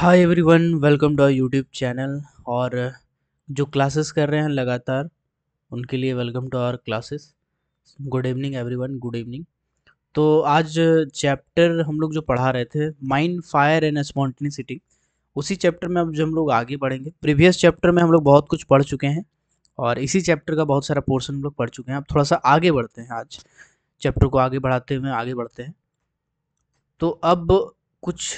Hi everyone welcome to our YouTube channel और जो classes कर रहे हैं लगातार उनके लिए welcome to our classes good evening everyone good evening तो आज चैप्टर हम लोग जो पढ़ा रहे थे माइंड फायर एंड स्पॉन्टनिसिटी उसी चैप्टर में अब जो हम लोग आगे बढ़ेंगे प्रीवियस चैप्टर में हम लोग बहुत कुछ पढ़ चुके हैं और इसी चैप्टर का बहुत सारा पोर्सन हम लोग पढ़ चुके हैं अब थोड़ा सा आगे बढ़ते हैं आज चैप्टर को आगे बढ़ाते हुए आगे बढ़ते हैं तो अब कुछ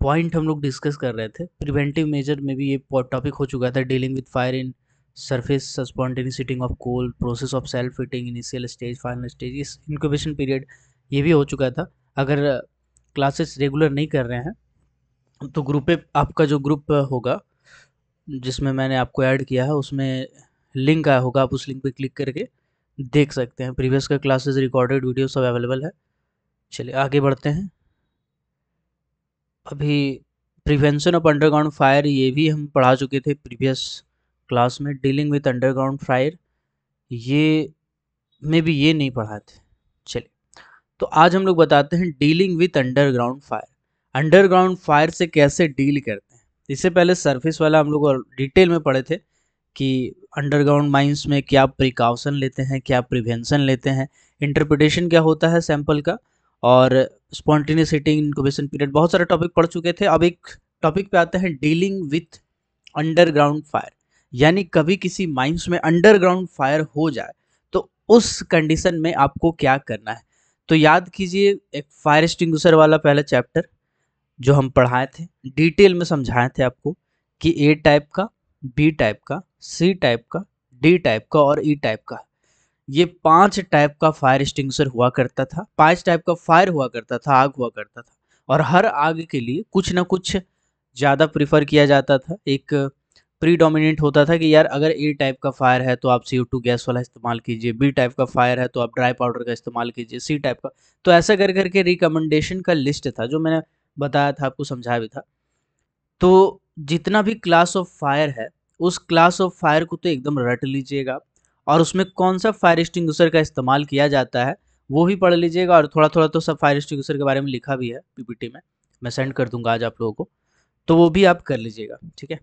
पॉइंट हम लोग डिस्कस कर रहे थे प्रिवेंटिव मेजर में भी ये टॉपिक हो चुका था dealing with fire in surface spontaneous heating of coal process of self heating initial stage final stage इस इंक्यूबेशन पीरियड ये भी हो चुका था अगर क्लासेस रेगुलर नहीं कर रहे हैं तो ग्रुप आपका जो ग्रुप होगा जिसमें मैंने आपको ऐड किया है उसमें लिंक आया होगा आप उस लिंक पे क्लिक करके देख सकते हैं प्रीवियस का क्लासेस रिकॉर्डेड वीडियो सब अवेलेबल है चलिए आगे बढ़ते हैं अभी प्रिवेंशन ऑफ अंडरग्राउंड फायर ये भी हम पढ़ा चुके थे प्रीवियस क्लास में डीलिंग विथ अंडरग्राउंड फायर ये में भी ये नहीं पढ़ा थे चलिए तो आज हम लोग बताते हैं dealing with underground fire underground fire से कैसे डील करते हैं इससे पहले सर्फिस वाला हम लोग डिटेल में पढ़े थे कि अंडरग्राउंड माइंस में क्या प्रिकॉशन लेते हैं क्या प्रिवेंशन लेते हैं इंटरप्रिटेशन क्या होता है सैंपल का और स्पॉन्टेनियस हीटिंग इंक्यूबेशन पीरियड बहुत सारे टॉपिक पढ़ चुके थे अब एक टॉपिक पे आते हैं डीलिंग विथ अंडरग्राउंड फायर यानी कभी किसी माइंस में अंडरग्राउंड फायर हो जाए तो उस कंडीशन में आपको क्या करना है तो याद कीजिए एक फायर एक्सटिंग्विशर वाला पहला चैप्टर जो हम पढ़ाए थे डिटेल में समझाए थे आपको कि ए टाइप का बी टाइप का सी टाइप का डी टाइप का और ई e टाइप का ये पांच टाइप का फायर स्टिंगसर हुआ करता था पांच टाइप का फायर हुआ करता था आग हुआ करता था और हर आग के लिए कुछ ना कुछ ज़्यादा प्रिफर किया जाता था एक प्री होता था कि यार अगर ए टाइप का फायर है तो आप सी टू गैस वाला इस्तेमाल कीजिए बी टाइप का फायर है तो आप ड्राई पाउडर का इस्तेमाल कीजिए सी टाइप का तो ऐसा कर करके रिकमेंडेशन का लिस्ट था जो मैंने बताया था आपको समझाया भी था तो जितना भी क्लास ऑफ फायर है उस क्लास ऑफ फायर को तो एकदम रट लीजिएगा और उसमें कौन सा फायर स्टिंग का इस्तेमाल किया जाता है वो भी पढ़ लीजिएगा और थोड़ा थोड़ा तो सब फायर स्टिंग के बारे में लिखा भी है पीपीटी में मैं सेंड कर दूंगा आज आप लोगों को तो वो भी आप कर लीजिएगा ठीक है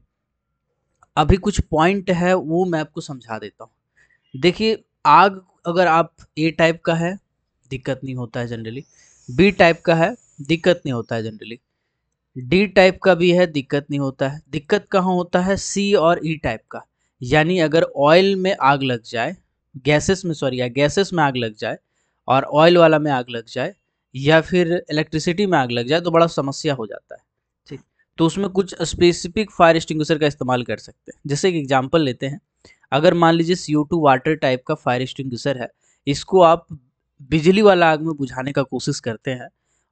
अभी कुछ पॉइंट है वो मैं आपको समझा देता हूँ देखिए आग अगर आप ए टाइप का है दिक्कत नहीं होता है जनरली बी टाइप का है दिक्कत नहीं होता है जनरली डी टाइप का भी है दिक्कत नहीं होता है दिक्कत कहाँ होता है सी और ई e टाइप का यानी अगर ऑयल में आग लग जाए गैसेस में सॉरी या गैसेस में आग लग जाए और ऑयल वाला में आग लग जाए या फिर इलेक्ट्रिसिटी में आग लग जाए तो बड़ा समस्या हो जाता है ठीक तो उसमें कुछ स्पेसिफिक फायर एक्सटिंग्विशर का इस्तेमाल कर सकते हैं जैसे एक एग्जाम्पल लेते हैं अगर मान लीजिए सी टू वाटर टाइप का फायर एक्सटिंग्विशर है इसको आप बिजली वाला आग में बुझाने का कोशिश करते हैं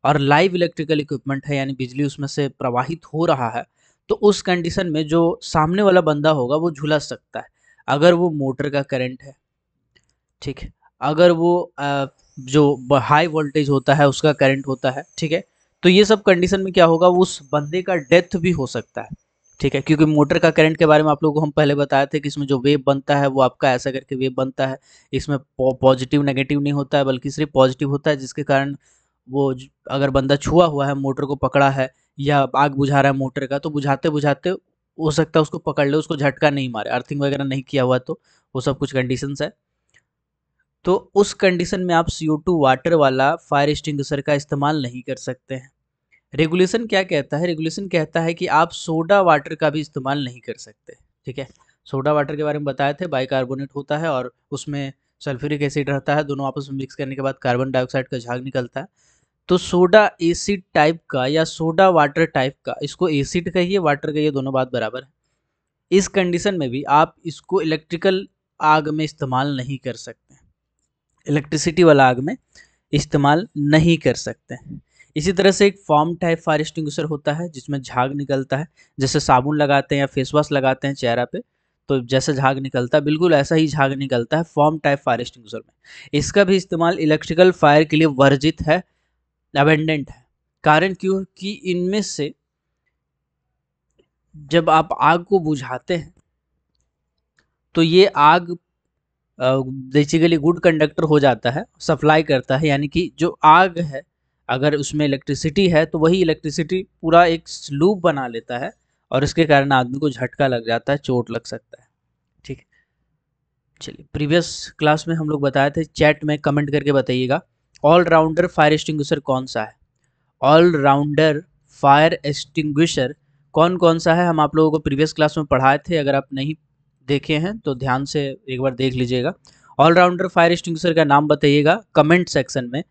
और लाइव इलेक्ट्रिकल इक्विपमेंट है यानी बिजली उसमें से प्रवाहित हो रहा है तो उस कंडीशन में जो सामने वाला बंदा होगा वो झुला सकता है अगर वो मोटर का करंट है ठीक है अगर वो आ, जो हाई वोल्टेज होता है उसका करंट होता है ठीक है तो ये सब कंडीशन में क्या होगा उस बंदे का डेथ भी हो सकता है ठीक है क्योंकि मोटर का करंट के बारे में आप लोगों को हम पहले बताए थे कि इसमें जो वेव बनता है वो आपका ऐसा करके वेव बनता है इसमें पॉजिटिव नेगेटिव नहीं होता है बल्कि सिर्फ पॉजिटिव होता है जिसके कारण वो अगर बंदा छुआ हुआ है मोटर को पकड़ा है या आग बुझा रहा है मोटर का तो बुझाते बुझाते हो सकता है उसको पकड़ ले उसको झटका नहीं मारे अर्थिंग वगैरह नहीं किया हुआ तो वो सब कुछ कंडीशन है तो उस कंडीशन में आप सी वाटर वाला फायर स्टिंगसर का इस्तेमाल नहीं कर सकते हैं रेगुलेशन क्या कहता है रेगुलेशन कहता है कि आप सोडा वाटर का भी इस्तेमाल नहीं कर सकते ठीक है सोडा वाटर के बारे में बताए थे बाइकार्बोनेट होता है और उसमें सल्फ्यूरिक एसिड रहता है दोनों आपस में मिक्स करने के बाद कार्बन डाइऑक्साइड का झाग निकलता है तो सोडा एसिड टाइप का या सोडा वाटर टाइप का इसको एसिड कहिए वाटर कहिए दोनों बात बराबर है इस कंडीशन में भी आप इसको इलेक्ट्रिकल आग में इस्तेमाल नहीं कर सकते इलेक्ट्रिसिटी वाला आग में इस्तेमाल नहीं कर सकते इसी तरह से एक फॉर्म टाइप फायर एक्सटिंग्विशर होता है जिसमें झाग निकलता है जैसे साबुन लगाते हैं या फेस वॉश लगाते हैं चेहरा पे तो जैसे झाग निकलता है बिल्कुल ऐसा ही झाग निकलता है फॉर्म टाइप फायर एक्सटिंग्विशर में इसका भी इस्तेमाल इलेक्ट्रिकल फायर के लिए वर्जित है अबेंडेंट है कारण क्यों कि इनमें से जब आप आग को बुझाते हैं तो ये आग बेसिकली गुड कंडक्टर हो जाता है सप्लाई करता है यानी कि जो आग है अगर उसमें इलेक्ट्रिसिटी है तो वही इलेक्ट्रिसिटी पूरा एक लूप बना लेता है और इसके कारण आदमी को झटका लग जाता है चोट लग सकता है ठीक है चलिए प्रीवियस क्लास में हम लोग बताए थे चैट में कमेंट करके बताइएगा ऑलराउंडर फायर एक्सटिंग्विशर कौन सा है ऑलराउंडर फायर एक्सटिंग्विशर कौन कौन सा है हम आप लोगों को प्रीवियस क्लास में पढ़ाए थे अगर आप नहीं देखे हैं तो ध्यान से एक बार देख लीजिएगा ऑलराउंडर फायर एक्सटिंग्विशर का नाम बताइएगा कमेंट सेक्शन में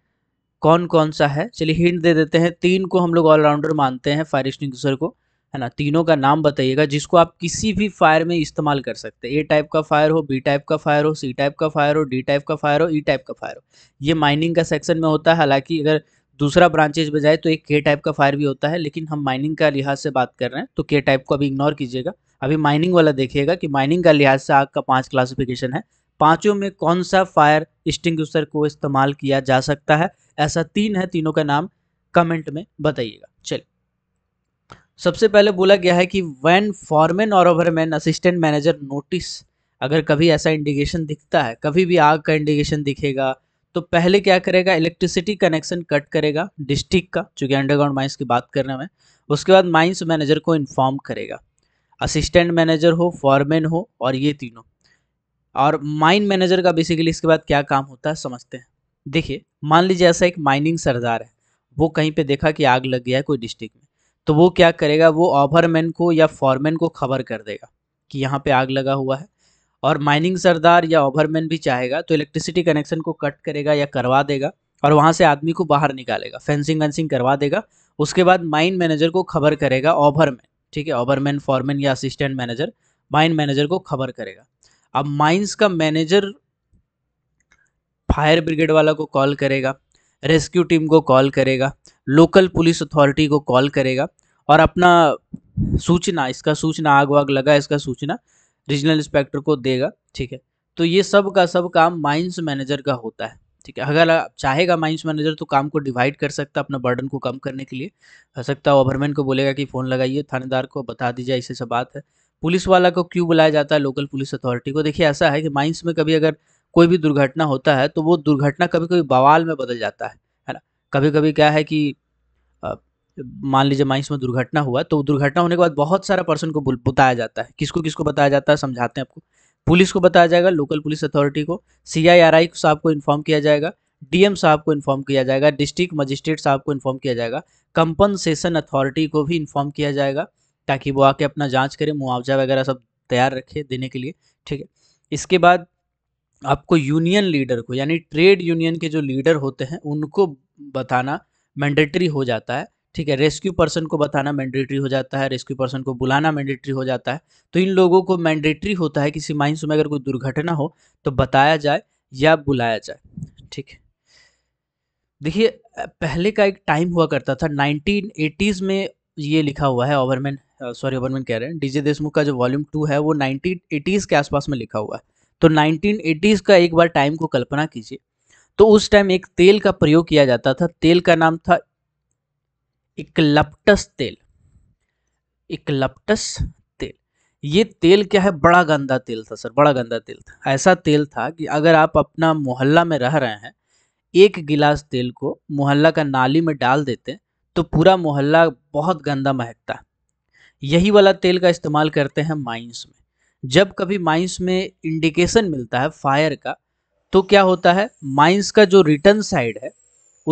कौन कौन सा है चलिए हिंट दे देते हैं तीन को हम लोग ऑलराउंडर मानते हैं फायर एक्सटिंग्विशर को है ना तीनों का नाम बताइएगा जिसको आप किसी भी फायर में इस्तेमाल कर सकते हैं ए टाइप का फायर हो बी टाइप का फायर हो सी टाइप का फायर हो डी टाइप का फायर हो ई e टाइप का फायर हो ये माइनिंग का सेक्शन में होता है हालांकि अगर दूसरा ब्रांचेज में जाए तो एक के टाइप का फायर भी होता है लेकिन हम माइनिंग का लिहाज से बात कर रहे हैं तो के टाइप को अभी इग्नोर कीजिएगा अभी माइनिंग वाला देखिएगा कि माइनिंग का लिहाज से आग का पाँच क्लासिफिकेशन है पांचों में कौन सा फायर स्टिंग को इस्तेमाल किया जा सकता है ऐसा तीन है तीनों का नाम कमेंट में बताइएगा चलिए सबसे पहले बोला गया है कि वैन फॉरमैन और ओवरमैन असिस्टेंट मैनेजर नोटिस अगर कभी ऐसा इंडिकेशन दिखता है कभी भी आग का इंडिकेशन दिखेगा तो पहले क्या करेगा इलेक्ट्रिसिटी कनेक्शन कट करेगा डिस्ट्रिक्ट का चूँकि अंडरग्राउंड माइंस की बात कर रहे हैं उसके बाद माइंस मैनेजर को इन्फॉर्म करेगा असिस्टेंट मैनेजर हो फॉरमैन हो और ये तीनों और माइन मैनेजर का बेसिकली इसके बाद क्या काम होता है समझते हैं देखिए मान लीजिए ऐसा एक माइनिंग सरदार है वो कहीं पे देखा कि आग लग गया है कोई डिस्ट्रिक्ट में तो वो क्या करेगा वो ऑभरमैन को या फॉरमैन को खबर कर देगा कि यहाँ पे आग लगा हुआ है और माइनिंग सरदार या ओवरमैन भी चाहेगा तो इलेक्ट्रिसिटी कनेक्शन को कट करेगा या करवा देगा और वहाँ से आदमी को बाहर निकालेगा फेंसिंग वेंसिंग करवा देगा उसके बाद माइन मैनेजर को खबर करेगा ओवरमैन ठीक है ओवरमैन फॉरमैन या असिस्टेंट मैनेजर माइन मैनेजर को खबर करेगा अब माइंस का मैनेजर फायर ब्रिगेड वाला को कॉल करेगा रेस्क्यू टीम को कॉल करेगा लोकल पुलिस अथॉरिटी को कॉल करेगा और अपना सूचना इसका सूचना आग वाग लगा इसका सूचना रीजनल इंस्पेक्टर को देगा ठीक है तो ये सब का सब काम माइंस मैनेजर का होता है ठीक है अगर आप चाहेगा माइंस मैनेजर तो काम को डिवाइड कर सकता अपना बर्डन को कम करने के लिए हो सकता है ओवरमैन को बोलेगा कि फ़ोन लगाइए थानेदार को बता दीजिए ऐसे सब बात है पुलिस वाला को क्यों बुलाया जाता है लोकल पुलिस अथॉरिटी को देखिए ऐसा है कि माइंस में कभी अगर कोई भी दुर्घटना होता है तो वो दुर्घटना कभी कभी बवाल में बदल जाता है है ना कभी कभी क्या है कि मान लीजिए माइंस में दुर्घटना हुआ तो दुर्घटना होने के बाद बहुत सारा पर्सन को बताया जाता है किसको किसको बताया जाता है समझाते हैं आपको पुलिस को बताया जाएगा लोकल पुलिस अथॉरिटी को सी आई आर आई साहब को इन्फॉर्म किया जाएगा डीएम साहब को इन्फॉर्म किया जाएगा डिस्ट्रिक्ट मजिस्ट्रेट साहब को इन्फॉर्म किया जाएगा कंपनसेशन अथॉरिटी को भी इन्फॉर्म किया जाएगा ताकि वो आके अपना जाँच करें मुआवजा वगैरह सब तैयार रखे देने के लिए ठीक है इसके बाद आपको यूनियन लीडर को यानी ट्रेड यूनियन के जो लीडर होते हैं उनको बताना मैंडेटरी हो जाता है ठीक है रेस्क्यू पर्सन को बताना मैंडेटरी हो जाता है रेस्क्यू पर्सन को बुलाना मैंडेटरी हो जाता है तो इन लोगों को मैंडेटरी होता है किसी माइंस में अगर कोई दुर्घटना हो तो बताया जाए या बुलाया जाए ठीक है देखिए पहले का एक टाइम हुआ करता था 1980s में ये लिखा हुआ है ओवरमैन सॉरी ओवरमैन कह रहे हैं डीजे देशमुख का जो वॉल्यूम टू है वो 1980s के आसपास में लिखा हुआ है तो 1980s का एक बार टाइम को कल्पना कीजिए तो उस टाइम एक तेल का प्रयोग किया जाता था तेल का नाम था इकलप्टस तेल इकलप्टस तेल ये तेल क्या है बड़ा गंदा तेल था सर बड़ा गंदा तेल था ऐसा तेल था कि अगर आप अपना मोहल्ला में रह रहे हैं एक गिलास तेल को मोहल्ला का नाली में डाल देते तो पूरा मोहल्ला बहुत गंदा महकता है यही वाला तेल का इस्तेमाल करते हैं माइंस में जब कभी माइंस में इंडिकेशन मिलता है फायर का तो क्या होता है माइंस का जो रिटर्न साइड है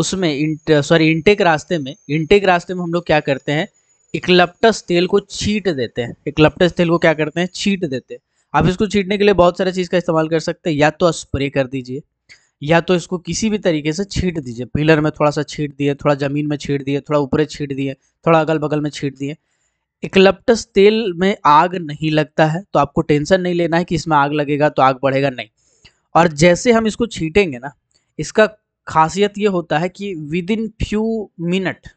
उसमें इंट सॉरी इंटेक रास्ते में इंटेक रास्ते में हम लोग क्या करते हैं इकलप्टस तेल को छीट देते हैं इकलप्टस तेल को क्या करते हैं छीट देते हैं आप इसको छीटने के लिए बहुत सारे चीज़ का इस्तेमाल कर सकते हैं या तो स्प्रे कर दीजिए या तो इसको किसी भी तरीके से छीट दीजिए पिलर में थोड़ा सा छीट दिए थोड़ा ज़मीन में छीट दिए थोड़ा ऊपर छीट दिए थोड़ा अगल बगल में छीट दिए इकलप्टस तेल में आग नहीं लगता है तो आपको टेंशन नहीं लेना है कि इसमें आग लगेगा तो आग बढ़ेगा नहीं और जैसे हम इसको छीटेंगे ना इसका खासियत ये होता है कि विद इन फ्यू मिनट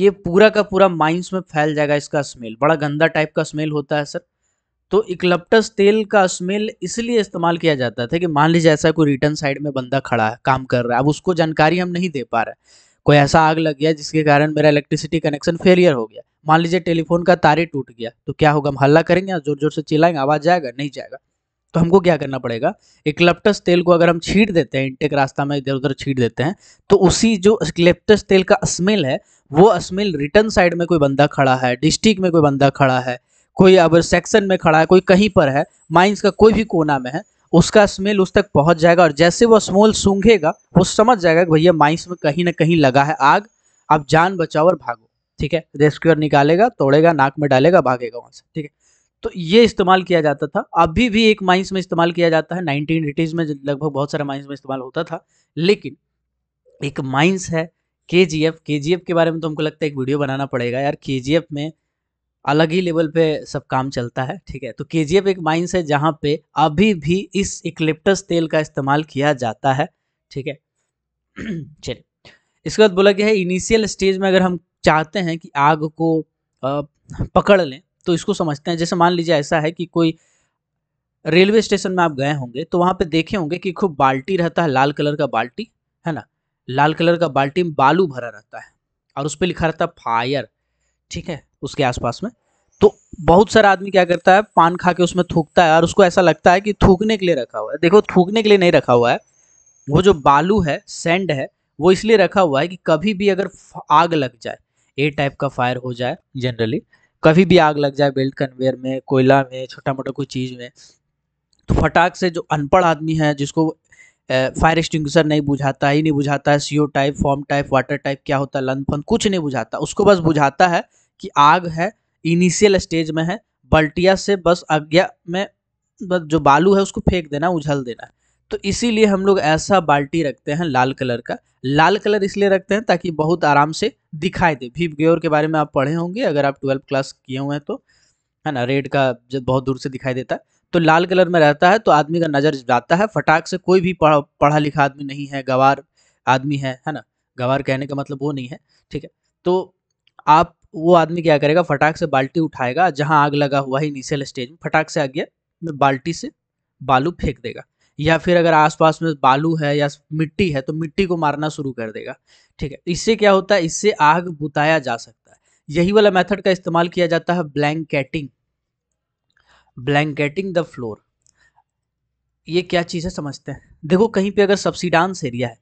ये पूरा का पूरा माइंस में फैल जाएगा इसका स्मेल बड़ा गंदा टाइप का स्मेल होता है सर तो इकलप्टस तेल का स्मेल इसलिए इस्तेमाल किया जाता था कि मान लीजिए ऐसा कोई रिटर्न साइड में बंदा खड़ा है काम कर रहा है अब उसको जानकारी हम नहीं दे पा रहे कोई ऐसा आग लग गया जिसके कारण मेरा इलेक्ट्रिसिटी कनेक्शन फेलियर हो गया मान लीजिए टेलीफोन का तारे टूट गया तो क्या होगा हम हल्ला करेंगे जोर जोर से चिल्लाएंगे आवाज़ जाएगा नहीं जाएगा तो हमको क्या करना पड़ेगा इक्लेप्टस तेल को अगर हम छीट देते हैं इंटेक रास्ता में इधर उधर छीट देते हैं तो उसी जो इक्लेप्टस तेल का स्मेल है वो स्मेल रिटर्न साइड में कोई बंदा खड़ा है डिस्ट्रिक्ट में कोई बंदा खड़ा है कोई अब सेक्शन में खड़ा है कोई कहीं पर है माइंस का कोई भी कोना में है उसका स्मेल उस तक पहुंच जाएगा और जैसे वो स्मोल सूंघेगा वो समझ जाएगा कि भैया माइंस में कहीं ना कहीं लगा है आग आप जान बचाओ और भागो ठीक है रेस्क्यूअर निकालेगा तोड़ेगा नाक में डालेगा भागेगा वहां से ठीक है तो ये इस्तेमाल किया जाता था अभी भी एक माइंस में इस्तेमाल किया जाता है नाइनटीन एटीज़ में लगभग बहुत सारे माइंस में इस्तेमाल होता था लेकिन एक माइंस है के जी एफ के जी एफ के बारे में तो हमको लगता है एक वीडियो बनाना पड़ेगा यार के जी एफ में अलग ही लेवल पे सब काम चलता है ठीक है तो के जी एफ एक माइंस है जहाँ पे अभी भी इस इक्लिप्टस तेल का इस्तेमाल किया जाता है ठीक है चलिए इसके बाद बोला गया है इनिशियल स्टेज में अगर हम चाहते हैं कि आग को पकड़ लें तो इसको समझते हैं जैसे मान लीजिए ऐसा है कि कोई रेलवे स्टेशन में आप गए होंगे तो वहाँ पे देखे होंगे कि खूब बाल्टी रहता है लाल कलर का बाल्टी है ना लाल कलर का बाल्टी में बालू भरा रहता है और उस पर लिखा रहता है फायर ठीक है उसके आसपास में तो बहुत सारा आदमी क्या करता है पान खा के उसमें थूकता है और उसको ऐसा लगता है कि थूकने के लिए रखा हुआ है देखो थूकने के लिए नहीं रखा हुआ है वो जो बालू है सेंड है वो इसलिए रखा हुआ है कि कभी भी अगर आग लग जाए ए टाइप का फायर हो जाए जनरली कभी भी आग लग जाए बेल्ट कन्वेयर में कोयला में छोटा मोटा कोई चीज़ में तो फटाक से जो अनपढ़ आदमी है जिसको फायर एक्सटिंग्विशर नहीं बुझाता ही नहीं बुझाता है CO type foam type water type क्या होता है लन फन कुछ नहीं बुझाता उसको बस बुझाता है कि आग है इनिशियल स्टेज में है बल्टिया से बस अज्ञा में बस जो बालू है उसको फेंक देना उछल देना तो इसीलिए हम लोग ऐसा बाल्टी रखते हैं लाल कलर का लाल कलर इसलिए रखते हैं ताकि बहुत आराम से दिखाई दे भीप ग्योर के बारे में आप पढ़े होंगे अगर आप ट्वेल्थ क्लास किए हुए हैं तो है ना रेड का जब बहुत दूर से दिखाई देता है तो लाल कलर में रहता है तो आदमी का नज़र जाता है फटाक से कोई भी पढ़ा पढ़ा लिखा आदमी नहीं है गवार आदमी है है ना गवार कहने का मतलब वो नहीं है ठीक है तो आप वो आदमी क्या करेगा फटाक से बाल्टी उठाएगा जहाँ आग लगा हुआ है इनिशियल स्टेज में फटाक से आगे बाल्टी से बालू फेंक देगा या फिर अगर आसपास में बालू है या मिट्टी है तो मिट्टी को मारना शुरू कर देगा ठीक है इससे क्या होता है इससे आग बुताया जा सकता है यही वाला मेथड का इस्तेमाल किया जाता है ब्लैंकेटिंग ब्लैंकेटिंग द फ्लोर ये क्या चीज़ है समझते हैं देखो कहीं पे अगर सब्सिडांस एरिया है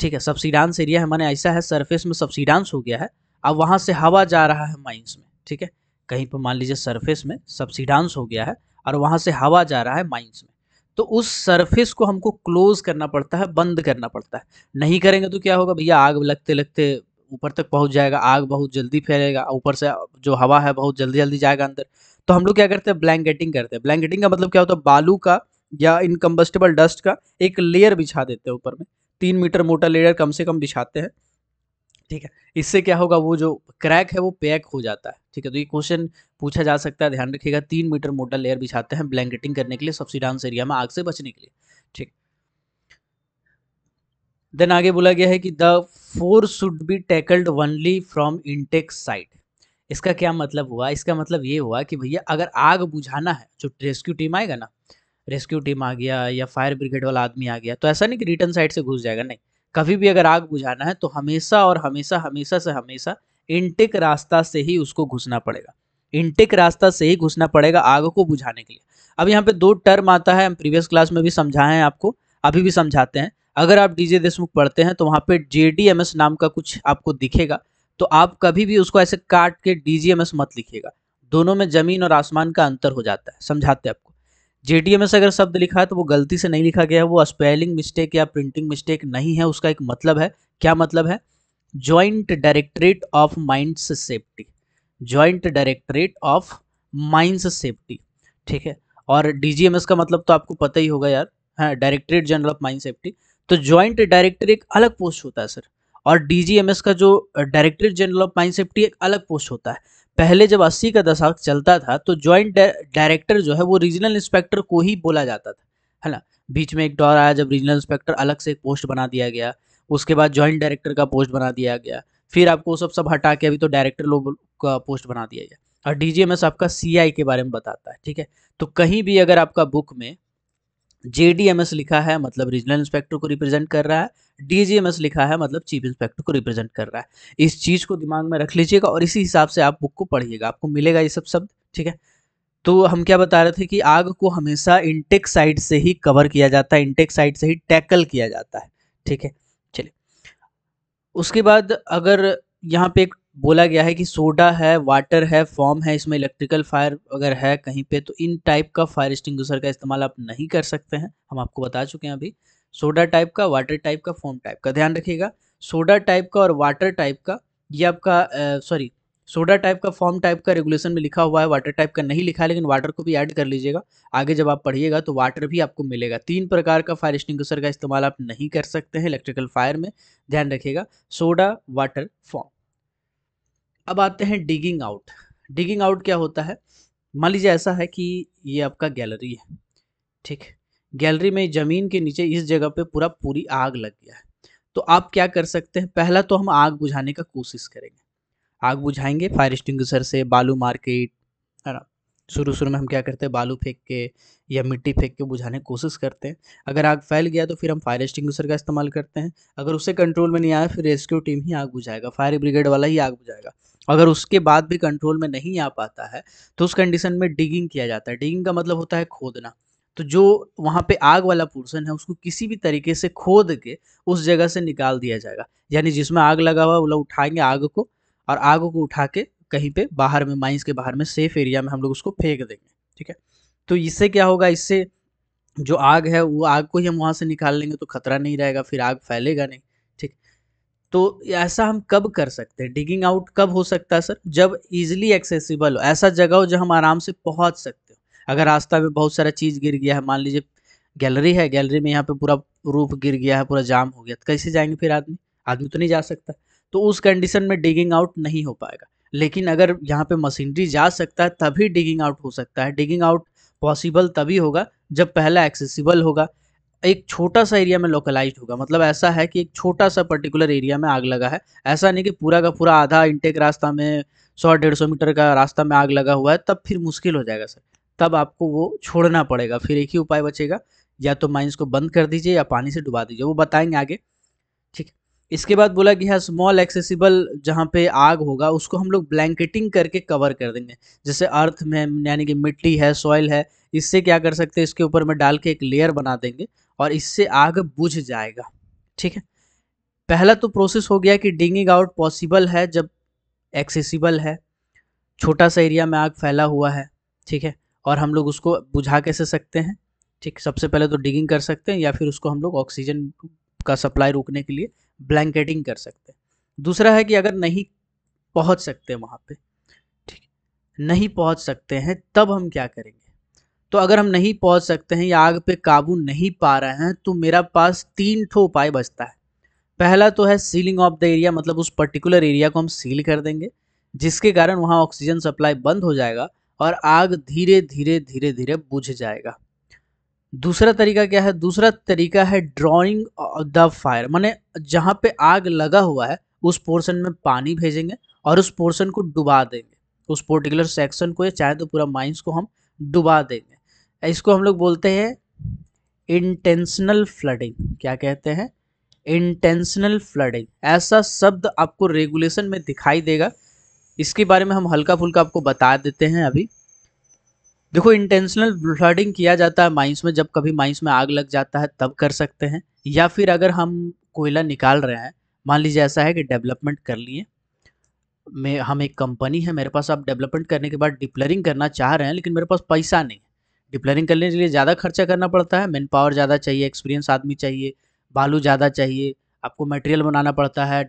ठीक है सब्सिडांस एरिया है माने ऐसा है सरफेस में सब्सिडांस हो गया है अब वहाँ से हवा जा रहा है माइंस में ठीक है कहीं पर मान लीजिए सरफेस में सब्सिडांस हो गया है और वहाँ से हवा जा रहा है माइंस में तो उस सरफेस को हमको क्लोज करना पड़ता है बंद करना पड़ता है नहीं करेंगे तो क्या होगा भैया आग लगते लगते ऊपर तक पहुंच जाएगा आग बहुत जल्दी फैलेगा ऊपर से जो हवा है बहुत जल्दी जल्दी जाएगा अंदर तो हम लोग क्या करते हैं ब्लैंकेटिंग करते हैं ब्लैंकेटिंग का मतलब क्या होता है बालू का या इनकम्बस्टेबल डस्ट का एक लेयर बिछा देते हैं ऊपर में तीन मीटर मोटा लेयर कम से कम बिछाते हैं ठीक है इससे क्या होगा वो जो क्रैक है वो पैक हो जाता है ठीक है तो ये क्वेश्चन पूछा जा सकता है ध्यान रखिएगा तीन मीटर मोटा लेयर बिछाते हैं ब्लैंकेटिंग करने के लिए सब्सिडांस एरिया में आग से बचने के लिए ठीक देन आगे बोला गया है कि the fire should be tackled only from intake side इसका क्या मतलब हुआ इसका मतलब ये हुआ कि भैया अगर आग बुझाना है जो रेस्क्यू टीम आएगा ना रेस्क्यू टीम आ गया या फायर ब्रिगेड वाला आदमी आ गया तो ऐसा नहीं कि रिटर्न साइड से घुस जाएगा नहीं कभी भी अगर आग बुझाना है तो हमेशा और हमेशा हमेशा से हमेशा इंटेक रास्ता से ही उसको घुसना पड़ेगा इंटेक रास्ता से ही घुसना पड़ेगा आग को बुझाने के लिए अब यहाँ पे दो टर्म आता है हम प्रीवियस क्लास में भी समझाए हैं आपको अभी भी समझाते हैं अगर आप डीजे देशमुख पढ़ते हैं तो वहाँ पे जेडीएमएस नाम का कुछ आपको दिखेगा तो आप कभी भी उसको ऐसे काट के डीजीएमएस मत लिखिएगा दोनों में जमीन और आसमान का अंतर हो जाता है समझाते हैं आपको जेडीएमएस अगर शब्द लिखा है तो वो गलती से नहीं लिखा गया है वो स्पेलिंग मिस्टेक या प्रिंटिंग मिस्टेक नहीं है उसका एक मतलब है क्या मतलब है joint directorate of mines safety joint directorate of mines safety ठीक है और डीजीएमएस का मतलब तो आपको पता ही होगा यार हाँ directorate general of mine safety तो ज्वाइंट डायरेक्टर एक अलग पोस्ट होता है सर और डीजीएमएस का जो directorate general of mine safety एक अलग पोस्ट होता है पहले जब अस्सी का दशक चलता था तो ज्वाइंट डायरेक्टर जो है वो रीजनल इंस्पेक्टर को ही बोला जाता था है ना बीच में एक दौर आया जब रीजनल इंस्पेक्टर अलग से एक पोस्ट बना दिया गया उसके बाद ज्वाइंट डायरेक्टर का पोस्ट बना दिया गया फिर आपको सब सब हटा के अभी तो डायरेक्टर लोग का पोस्ट बना दिया गया और डी जी एम एस आपका सी आई के बारे में बताता है ठीक है तो कहीं भी अगर आपका बुक में जेडीएमएस लिखा है मतलब रीजनल इंस्पेक्टर को रिप्रेजेंट कर रहा है डीजीएमएस लिखा है मतलब चीफ इंस्पेक्टर को रिप्रेजेंट कर रहा है इस चीज़ को दिमाग में रख लीजिएगा और इसी हिसाब से आप बुक को पढ़िएगा आपको मिलेगा ये सब शब्द ठीक है तो हम क्या बता रहे थे कि आग को हमेशा इंटेक साइड से ही कवर किया जाता है इंटेक साइड से ही टैकल किया जाता है ठीक है चलिए उसके बाद अगर यहाँ पे एक बोला गया है कि सोडा है वाटर है फॉर्म है इसमें इलेक्ट्रिकल फायर अगर है कहीं पे तो इन टाइप का फायर स्टिंग का इस्तेमाल आप नहीं कर सकते हैं हम आपको बता चुके हैं अभी सोडा टाइप का वाटर टाइप का फॉर्म टाइप का ध्यान रखिएगा सोडा टाइप का और वाटर टाइप का ये आपका सॉरी सोडा टाइप का फॉर्म टाइप का रेगुलेशन में लिखा हुआ है वाटर टाइप का नहीं लिखा है लेकिन वाटर को भी ऐड कर लीजिएगा आगे जब आप पढ़िएगा तो वाटर भी आपको मिलेगा तीन प्रकार का फायर स्टिंग का इस्तेमाल आप नहीं कर सकते हैं इलेक्ट्रिकल फायर में ध्यान रखिएगा सोडा वाटर फॉर्म अब आते हैं डिगिंग आउट डिगिंग आउट क्या होता है मान लीजिए ऐसा है कि ये आपका गैलरी है ठीक गैलरी में ज़मीन के नीचे इस जगह पे पूरा पूरी आग लग गया है तो आप क्या कर सकते हैं पहला तो हम आग बुझाने का कोशिश करेंगे आग बुझाएंगे फायर स्टिंग से बालू मार्केट है ना शुरू शुरू में हम क्या करते हैं बालू फेंक के या मिट्टी फेंक के बुझाने की कोशिश करते हैं अगर आग फैल गया तो फिर हम फायर एक्सटिंग्विशर का इस्तेमाल करते हैं अगर उसे कंट्रोल में नहीं आया फिर रेस्क्यू टीम ही आग बुझाएगा फायर ब्रिगेड वाला ही आग बुझाएगा अगर उसके बाद भी कंट्रोल में नहीं आ पाता है तो उस कंडीशन में डिगिंग किया जाता है डिगिंग का मतलब होता है खोदना तो जो वहाँ पे आग वाला पोर्सन है उसको किसी भी तरीके से खोद के उस जगह से निकाल दिया जाएगा यानी जिसमें आग लगा हुआ वो लोग उठाएंगे आग को और आग को उठा के कहीं पे बाहर में माइंस के बाहर में सेफ एरिया में हम लोग उसको फेंक देंगे ठीक है तो इससे क्या होगा इससे जो आग है वो आग को ही हम वहाँ से निकाल लेंगे तो खतरा नहीं रहेगा फिर आग फैलेगा नहीं तो ऐसा हम कब कर सकते हैं डिगिंग आउट कब हो सकता है सर जब इजिली एक्सेसिबल हो ऐसा जगह हो जो हम आराम से पहुंच सकते हो अगर रास्ता में बहुत सारा चीज़ गिर गया है मान लीजिए गैलरी है गैलरी में यहाँ पे पूरा रूफ गिर गया है पूरा जाम हो गया तो कैसे जाएंगे फिर आदमी आदमी तो नहीं जा सकता तो उस कंडीशन में डिगिंग आउट नहीं हो पाएगा लेकिन अगर यहाँ पे मशीनरी जा सकता है तभी डिगिंग आउट हो सकता है डिगिंग आउट पॉसिबल तभी होगा जब पहला एक्सेसिबल होगा एक छोटा सा एरिया में लोकलाइज होगा मतलब ऐसा है कि एक छोटा सा पर्टिकुलर एरिया में आग लगा है ऐसा नहीं कि पूरा का पूरा आधा इंटेक रास्ता में सौ डेढ़ सौ मीटर का रास्ता में आग लगा हुआ है तब फिर मुश्किल हो जाएगा सर तब आपको वो छोड़ना पड़ेगा फिर एक ही उपाय बचेगा या तो माइंस को बंद कर दीजिए या पानी से डुबा दीजिए वो बताएंगे आगे ठीक इसके बाद बोला कि हाँ स्मॉल एक्सेसिबल जहाँ पे आग होगा उसको हम लोग ब्लैंकेटिंग करके कवर कर देंगे जैसे अर्थ में यानी कि मिट्टी है सॉइल है इससे क्या कर सकते हैं इसके ऊपर में डाल के एक लेयर बना देंगे और इससे आग बुझ जाएगा ठीक है पहला तो प्रोसेस हो गया कि डिंगिंग आउट पॉसिबल है जब एक्सेसिबल है छोटा सा एरिया में आग फैला हुआ है ठीक है और हम लोग उसको बुझा कैसे सकते हैं ठीक सबसे पहले तो डिगिंग कर सकते हैं या फिर उसको हम लोग ऑक्सीजन का सप्लाई रोकने के लिए ब्लैंकेटिंग कर सकते हैं दूसरा है कि अगर नहीं पहुंच सकते वहाँ पे ठीक नहीं पहुंच सकते हैं तब हम क्या करेंगे तो अगर हम नहीं पहुंच सकते हैं या आग पे काबू नहीं पा रहे हैं तो मेरा पास तीन ठो उपाय बचता है पहला तो है सीलिंग ऑफ द एरिया मतलब उस पर्टिकुलर एरिया को हम सील कर देंगे जिसके कारण वहाँ ऑक्सीजन सप्लाई बंद हो जाएगा और आग धीरे धीरे धीरे धीरे बुझ जाएगा दूसरा तरीका क्या है दूसरा तरीका है ड्रॉइंग द फायर माने जहाँ पे आग लगा हुआ है उस पोर्शन में पानी भेजेंगे और उस पोर्शन को डुबा देंगे उस पर्टिकुलर सेक्शन को या चाहे तो पूरा माइंस को हम डुबा देंगे इसको हम लोग बोलते हैं इंटेंशनल फ्लडिंग क्या कहते हैं इंटेंशनल फ्लडिंग ऐसा शब्द आपको रेगुलेशन में दिखाई देगा इसके बारे में हम हल्का फुल्का आपको बता देते हैं अभी देखो इंटेंशनल फ्लडिंग किया जाता है माइंस में जब कभी माइंस में आग लग जाता है तब कर सकते हैं या फिर अगर हम कोयला निकाल रहे हैं मान लीजिए ऐसा है कि डेवलपमेंट कर लिए मैं हम एक कंपनी है मेरे पास आप डेवलपमेंट करने के बाद डिप्लरिंग करना चाह रहे हैं लेकिन मेरे पास पैसा नहीं डिप्लरिंग करने के लिए ज़्यादा खर्चा करना पड़ता है मैन पावर ज़्यादा चाहिए एक्सपीरियंस आदमी चाहिए बालू ज़्यादा चाहिए आपको मटेरियल बनाना पड़ता है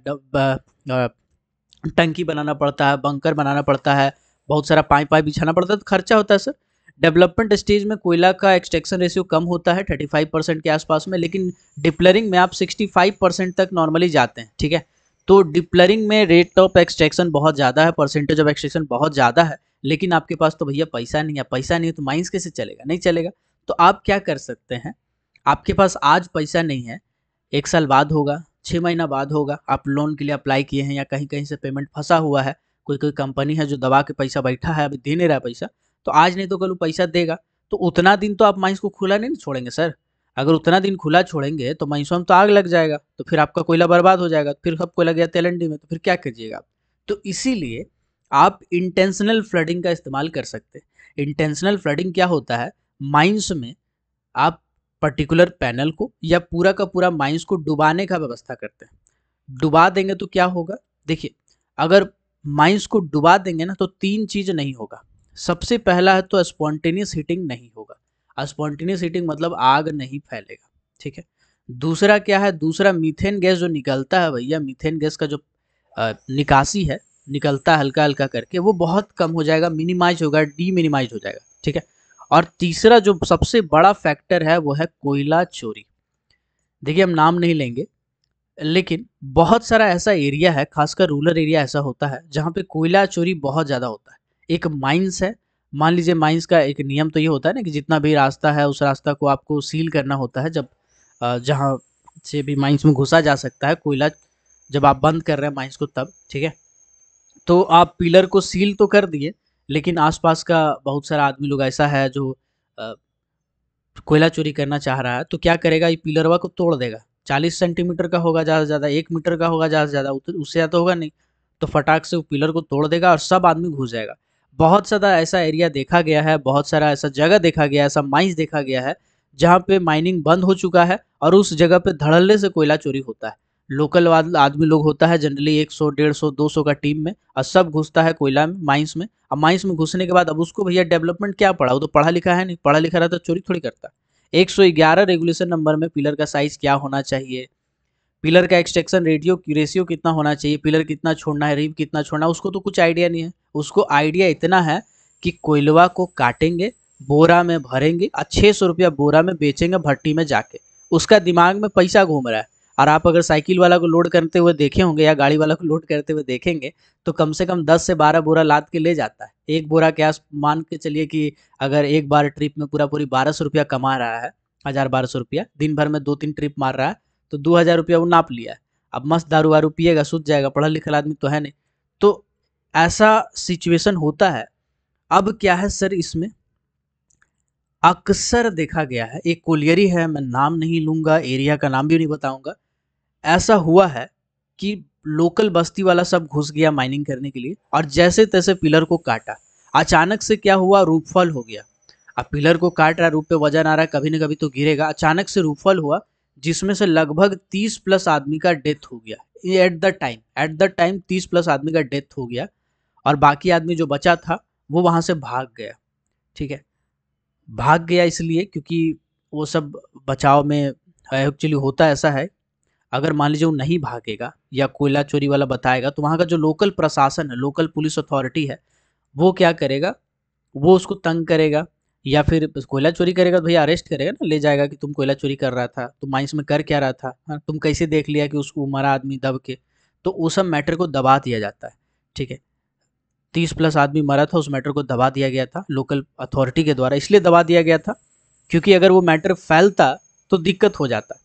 टंकी बनाना पड़ता है बंकर बनाना पड़ता है बहुत सारा पाइप पाइप बिछाना पड़ता है तो खर्चा होता है सर डेवलपमेंट स्टेज में कोयला का एक्सट्रैक्शन रेशियो कम होता है 35 परसेंट के आसपास में लेकिन डिप्लरिंग में आप 65 परसेंट तक नॉर्मली जाते हैं ठीक है तो डिप्लरिंग में रेट ऑफ एक्सट्रैक्शन बहुत ज़्यादा है परसेंटेज ऑफ एक्सट्रैक्शन बहुत ज़्यादा है लेकिन आपके पास तो भैया पैसा नहीं है पैसा नहीं है तो माइंस कैसे चलेगा नहीं चलेगा तो आप क्या कर सकते हैं आपके पास आज पैसा नहीं है एक साल बाद होगा छः महीना बाद होगा आप लोन के लिए अप्लाई किए हैं या कहीं कहीं से पेमेंट फंसा हुआ है कोई कोई कंपनी है जो दबा के पैसा बैठा है अभी दे नहीं रहा पैसा तो आज नहीं तो कल पैसा देगा तो उतना दिन तो आप माइंस को खुला नहीं छोड़ेंगे सर अगर उतना दिन खुला छोड़ेंगे तो में तो आग लग जाएगा तो फिर आपका कोयला बर्बाद हो जाएगा फिर सब कोयला गया तेलंडी में तो फिर क्या कीजिएगा आप तो इसीलिए आप इंटेंशनल फ्लडिंग का इस्तेमाल कर सकते हैं इंटेंशनल फ्लडिंग क्या होता है माइंस में आप पर्टिकुलर पैनल को या पूरा का पूरा माइंस को डुबाने का व्यवस्था करते हैं डुबा देंगे तो क्या होगा देखिए अगर माइंस को डुबा देंगे ना तो तीन चीज़ नहीं होगा सबसे पहला है तो स्पॉन्टेनियस हीटिंग नहीं होगा स्पॉन्टेनियस हीटिंग मतलब आग नहीं फैलेगा ठीक है दूसरा क्या है दूसरा मीथेन गैस जो निकलता है भैया मीथेन गैस का जो निकासी है निकलता है हल्का हल्का करके वो बहुत कम हो जाएगा मिनिमाइज होगा डी मिनिमाइज हो जाएगा ठीक है और तीसरा जो सबसे बड़ा फैक्टर है वो है कोयला चोरी देखिए हम नाम नहीं लेंगे लेकिन बहुत सारा ऐसा एरिया है खासकर रूरल एरिया ऐसा होता है जहाँ पे कोयला चोरी बहुत ज़्यादा होता है एक माइंस है मान लीजिए माइंस का एक नियम तो ये होता है ना कि जितना भी रास्ता है उस रास्ता को आपको सील करना होता है जब जहाँ से भी माइंस में घुसा जा सकता है कोयला जब आप बंद कर रहे हैं माइंस को तब ठीक है तो आप पिलर को सील तो कर दिए लेकिन आसपास का बहुत सारा आदमी लोग ऐसा है जो कोयला चोरी करना चाह रहा है तो क्या करेगा ये पिलरवा को तोड़ देगा चालीस सेंटीमीटर का होगा ज़्यादा से ज़्यादा एक मीटर का होगा ज़्यादा से ज़्यादा उससे ज़्यादा तो होगा नहीं तो फटाक से वो पिलर को तोड़ देगा और सब आदमी घुस जाएगा बहुत सारा ऐसा एरिया देखा गया है बहुत सारा ऐसा जगह देखा गया है ऐसा माइंस देखा गया है जहाँ पे माइनिंग बंद हो चुका है और उस जगह पे धड़ल्ले से कोयला चोरी होता है लोकल आदमी लोग होता है जनरली 100 150 200 का टीम में और सब घुसता है कोयला में माइंस में अब माइंस में घुसने के बाद अब उसको भैया डेवलपमेंट क्या पड़ा वो तो पढ़ा लिखा है नहीं पढ़ा लिखा रहता तो चोरी थोड़ी करता एक सौ ग्यारह रेगुलेशन नंबर में पिलर का साइज क्या होना चाहिए पिलर का एक्सटेक्शन रेडियो रेशियो कितना होना चाहिए पिलर कितना छोड़ना है रीब कितना छोड़ना है उसको तो कुछ आइडिया नहीं है उसको आइडिया इतना है कि कोयलवा को काटेंगे बोरा में भरेंगे और छः सौ रुपया बोरा में बेचेंगे भट्टी में जाके उसका दिमाग में पैसा घूम रहा है और आप अगर साइकिल वाला को लोड करते हुए देखे होंगे या गाड़ी वाला को लोड करते हुए देखेंगे तो कम से कम 10 से 12 बोरा लाद के ले जाता है एक बोरा के आस मान के चलिए कि अगर एक बार ट्रिप में पूरा पूरी बारह सौ रुपया कमा रहा है हज़ार बारह सौ रुपया दिन भर में दो तीन ट्रिप मार रहा है तो दो हज़ार रुपया वो नाप लिया है अब मस्त दारू वारू पिएगा सूझ जाएगा पढ़ा लिखा आदमी तो है नहीं तो ऐसा सिचुएशन होता है अब क्या है सर इसमें अक्सर देखा गया है एक कोलियरी है मैं नाम नहीं लूंगा एरिया का नाम भी नहीं बताऊंगा ऐसा हुआ है कि लोकल बस्ती वाला सब घुस गया माइनिंग करने के लिए और जैसे तैसे पिलर को काटा अचानक से क्या हुआ रूपफल हो गया अब पिलर को काट रहा रूप पे वजन आ रहा कभी ना कभी तो गिरेगा अचानक से रूपफल हुआ जिसमें से लगभग तीस प्लस आदमी का डेथ हो गया at the time at the time तीस प्लस आदमी का डेथ हो गया और बाकी आदमी जो बचा था वो वहाँ से भाग गया ठीक है भाग गया इसलिए क्योंकि वो सब बचाव में एक्चुअली होता ऐसा है अगर मान लीजिए वो नहीं भागेगा या कोयला चोरी वाला बताएगा तो वहाँ का जो लोकल प्रशासन है लोकल पुलिस अथॉरिटी है वो क्या करेगा वो उसको तंग करेगा या फिर कोयला चोरी करेगा तो भैया अरेस्ट करेगा ना ले जाएगा कि तुम कोयला चोरी कर रहा था तुम माइंस में कर क्या रहा था हा? तुम कैसे देख लिया कि उसको मरा आदमी दब के तो वो सब मैटर को दबा दिया जाता है ठीक है तीस प्लस आदमी मरा था उस मैटर को दबा दिया गया था लोकल अथॉरिटी के द्वारा इसलिए दबा दिया गया था क्योंकि अगर वो मैटर फैलता तो दिक्कत हो जाता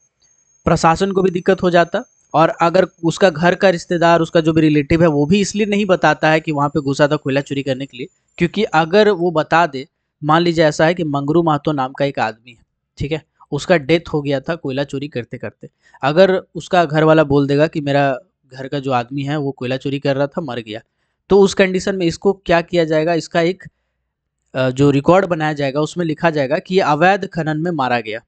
प्रशासन को भी दिक्कत हो जाता और अगर उसका घर का रिश्तेदार उसका जो भी रिलेटिव है वो भी इसलिए नहीं बताता है कि वहाँ पे घुसा था कोयला चोरी करने के लिए क्योंकि अगर वो बता दे मान लीजिए ऐसा है कि मंगरू महतो नाम का एक आदमी है ठीक है उसका डेथ हो गया था कोयला चोरी करते करते अगर उसका घर वाला बोल देगा कि मेरा घर का जो आदमी है वो कोयला चोरी कर रहा था मर गया तो उस कंडीशन में इसको क्या किया जाएगा इसका एक जो रिकॉर्ड बनाया जाएगा उसमें लिखा जाएगा कि ये अवैध खनन में मारा गया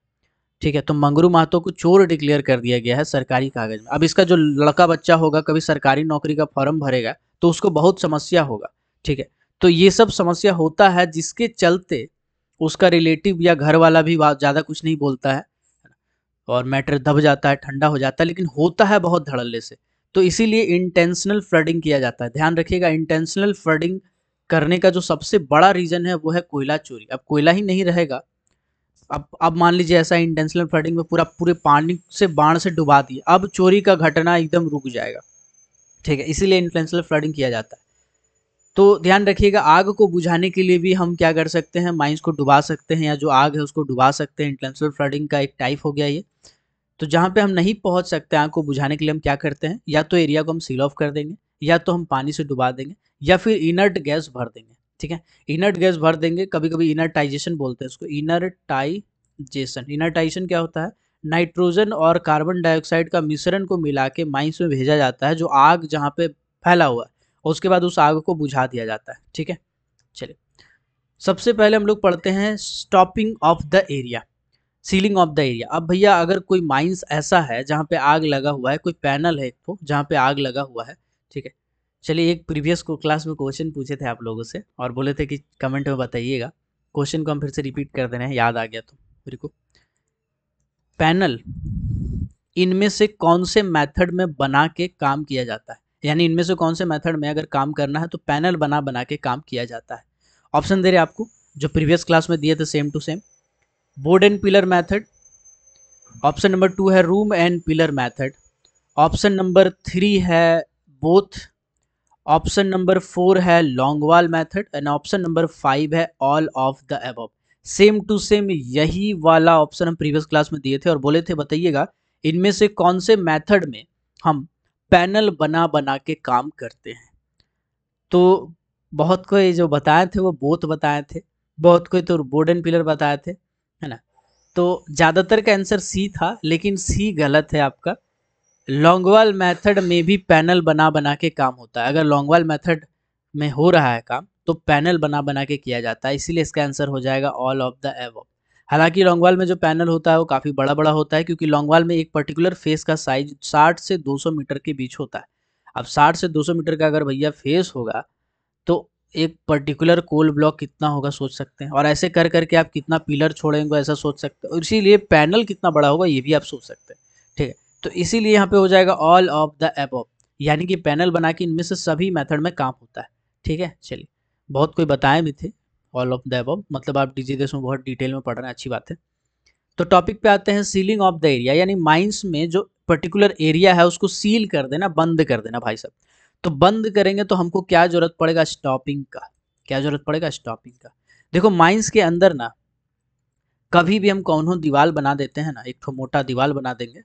ठीक है तो मंगरू महतो को चोर डिक्लेयर कर दिया गया है सरकारी कागज में अब इसका जो लड़का बच्चा होगा कभी सरकारी नौकरी का फॉर्म भरेगा तो उसको बहुत समस्या होगा ठीक है तो ये सब समस्या होता है जिसके चलते उसका रिलेटिव या घर वाला भी ज़्यादा कुछ नहीं बोलता है और मैटर दब जाता है ठंडा हो जाता है लेकिन होता है बहुत धड़ल्ले से तो इसीलिए इंटेंशनल फ्लडिंग किया जाता है ध्यान रखिएगा इंटेंशनल फ्लडिंग करने का जो सबसे बड़ा रीज़न है वो है कोयला चोरी अब कोयला ही नहीं रहेगा अब अब मान लीजिए ऐसा इंटेंशनल फ्लडिंग में पूरा पूरे पानी से बाढ़ से डुबा दिए अब चोरी का घटना एकदम रुक जाएगा ठीक है इसीलिए इंटेंशनल फ्लडिंग किया जाता है तो ध्यान रखिएगा आग को बुझाने के लिए भी हम क्या कर सकते हैं माइंस को डुबा सकते हैं या जो आग है उसको डुबा सकते हैं इंटेंशनल फ्लडिंग का एक टाइप हो गया ये तो जहाँ पे हम नहीं पहुँच सकते आग को बुझाने के लिए हम क्या करते हैं या तो एरिया को हम सील ऑफ कर देंगे या तो हम पानी से डुबा देंगे या फिर इनर्ट गैस भर देंगे ठीक है इनर्ट गैस भर देंगे कभी कभी इनर्टाइजेशन बोलते हैं उसको इनर्टाइजेशन इनर्टाइजेशन क्या होता है नाइट्रोजन और कार्बन डाइऑक्साइड का मिश्रण को मिला के माइंस में भेजा जाता है जो आग जहाँ पे फैला हुआ है उसके बाद उस आग को बुझा दिया जाता है ठीक है चलिए सबसे पहले हम लोग पढ़ते हैं stopping of the area sealing of the area अब भैया अगर कोई माइंस ऐसा है जहाँ पे आग लगा हुआ है कोई पैनल है एक तो जहाँ पे आग लगा हुआ है ठीक है चलिए एक प्रीवियस को क्लास में क्वेश्चन पूछे थे आप लोगों से और बोले थे कि कमेंट में बताइएगा क्वेश्चन को हम फिर से रिपीट कर देना है याद आ गया तो मेरे को पैनल इनमें से कौन से मेथड में बना के काम किया जाता है यानी इनमें से कौन से मेथड में अगर काम करना है तो पैनल बना बना के काम किया जाता है ऑप्शन दे रहे आपको जो प्रीवियस क्लास में दिए थे same to same board and pillar method option number two है room and pillar method option number three है बोथ ऑप्शन नंबर फोर है longwall method and option number five है all of the above same to same यही वाला option हम previous class में दिए थे और बोले थे बताइएगा इनमें से कौन से मेथड में हम पैनल बना बना के काम करते हैं तो बहुत कोई जो बताए थे वो बोथ बताए थे बहुत कोई तो बोर्ड एंड पिलर बताए थे है ना तो ज़्यादातर का आंसर सी था लेकिन सी गलत है आपका लॉन्गवाल मेथड में भी पैनल बना बना के काम होता है अगर लॉन्गवाल मेथड में हो रहा है काम तो पैनल बना बना के किया जाता है इसीलिए इसका आंसर हो जाएगा ऑल ऑफ द एव हालांकि लॉन्गवाल में जो पैनल होता है वो काफ़ी बड़ा बड़ा होता है क्योंकि लॉन्गवाल में एक पर्टिकुलर फेस का साइज 60 से 200 मीटर के बीच होता है अब 60 से 200 मीटर का अगर भैया फेस होगा तो एक पर्टिकुलर कोल ब्लॉक कितना होगा सोच सकते हैं और ऐसे कर करके आप कितना पिलर छोड़ेंगे ऐसा सोच सकते हैं इसीलिए पैनल कितना बड़ा होगा ये भी आप सोच सकते हैं ठीक है तो इसीलिए यहाँ पे हो जाएगा ऑल ऑफ द एबो यानी कि पैनल बना के इनमें से सभी मेथड में काम होता है ठीक है चलिए बहुत कोई बताए भी थे ऑल ऑफ द एबो मतलब आप डिजीजेस में बहुत डिटेल में पढ़ रहे हैं अच्छी बात है तो टॉपिक पे आते हैं सीलिंग ऑफ द एरिया यानी माइंस में जो पर्टिकुलर एरिया है उसको सील कर देना बंद कर देना भाई साहब तो बंद करेंगे तो हमको क्या जरूरत पड़ेगा स्टॉपिंग का क्या जरूरत पड़ेगा स्टॉपिंग का देखो माइंस के अंदर ना कभी भी हम कौन दीवार बना देते हैं ना एक मोटा दीवार बना देंगे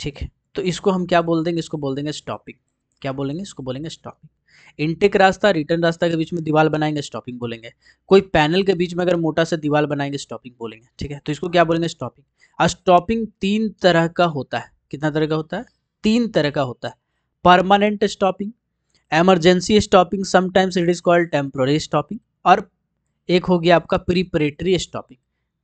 ठीक है तो इसको हम क्या बोल देंगे इसको बोल देंगे स्टॉपिंग क्या बोलेंगे इसको बोलेंगे स्टॉपिंग इंटेक रास्ता रिटर्न रास्ता के बीच में दीवार बनाएंगे स्टॉपिंग बोलेंगे कोई पैनल के बीच में अगर मोटा सा दीवार बनाएंगे स्टॉपिंग बोलेंगे ठीक है तो इसको क्या बोलेंगे स्टॉपिंग और स्टॉपिंग तीन तरह का होता है कितना तरह का होता है तीन तरह का होता है permanent stopping emergency stopping sometimes it is called temporary stopping और एक हो गया आपका प्रिपरेटरी स्टॉपिंग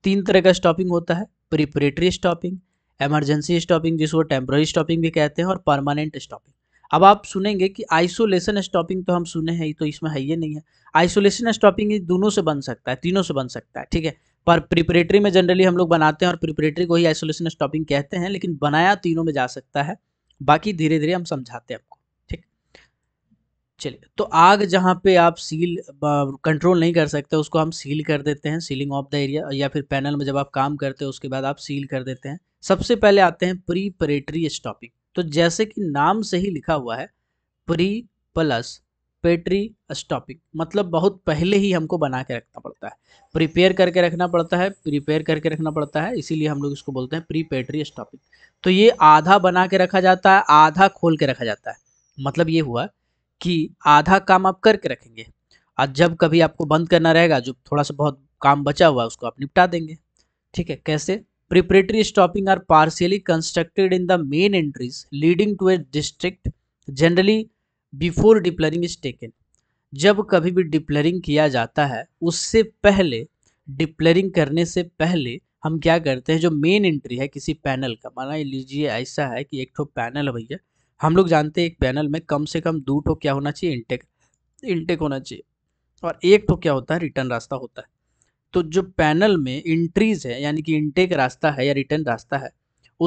तीन तरह का स्टॉपिंग होता है प्रिपरेटरी स्टॉपिंग एमरजेंसी स्टॉपिंग जिसको टेम्प्ररी स्टॉपिंग भी कहते हैं और परमानेंट स्टॉपिंग अब आप सुनेंगे कि आइसोलेशन स्टॉपिंग तो हम सुने हैं तो इसमें है ये नहीं है आइसोलेशन स्टॉपिंग ये दोनों से बन सकता है तीनों से बन सकता है ठीक है पर प्रिपरेटरी में जनरली हम लोग बनाते हैं और प्रिपरेटरी को ही आइसोलेशन स्टॉपिंग कहते हैं लेकिन बनाया तीनों में जा सकता है बाकी धीरे धीरे हम समझाते हैं आपको चलिए तो आग जहाँ पे आप सील कंट्रोल नहीं कर सकते उसको हम सील कर देते हैं सीलिंग ऑफ द एरिया या फिर पैनल में जब आप काम करते हैं उसके बाद आप सील कर देते हैं सबसे पहले आते हैं प्रीपरेटरी स्टॉपिंग तो जैसे कि नाम से ही लिखा हुआ है प्री प्लस पेट्री स्टॉपिंग मतलब बहुत पहले ही हमको बना के रखना पड़ता है प्रिपेयर करके रखना पड़ता है प्रिपेयर करके रखना पड़ता है इसीलिए हम लोग इसको बोलते हैं प्री पेट्री स्टॉपिंग तो ये आधा बना के रखा जाता है आधा खोल के रखा जाता है मतलब ये हुआ कि आधा काम आप करके रखेंगे और जब कभी आपको बंद करना रहेगा जो थोड़ा सा बहुत काम बचा हुआ है उसको आप निपटा देंगे ठीक है कैसे preparatory stopping are partially constructed in the main entries leading to a district generally before depillaring is taken जब कभी भी डिप्लरिंग किया जाता है उससे पहले डिप्लरिंग करने से पहले हम क्या करते हैं जो मेन एंट्री है किसी पैनल का माना लीजिए ऐसा है कि एक ठो पैनल है भैया हम लोग जानते हैं एक पैनल में कम से कम दो ठो क्या होना चाहिए इनटेक इनटेक होना चाहिए और एक ठो क्या होता है रिटर्न रास्ता होता है तो जो पैनल में इंट्रीज है यानी कि इनटेक रास्ता है या रिटर्न रास्ता है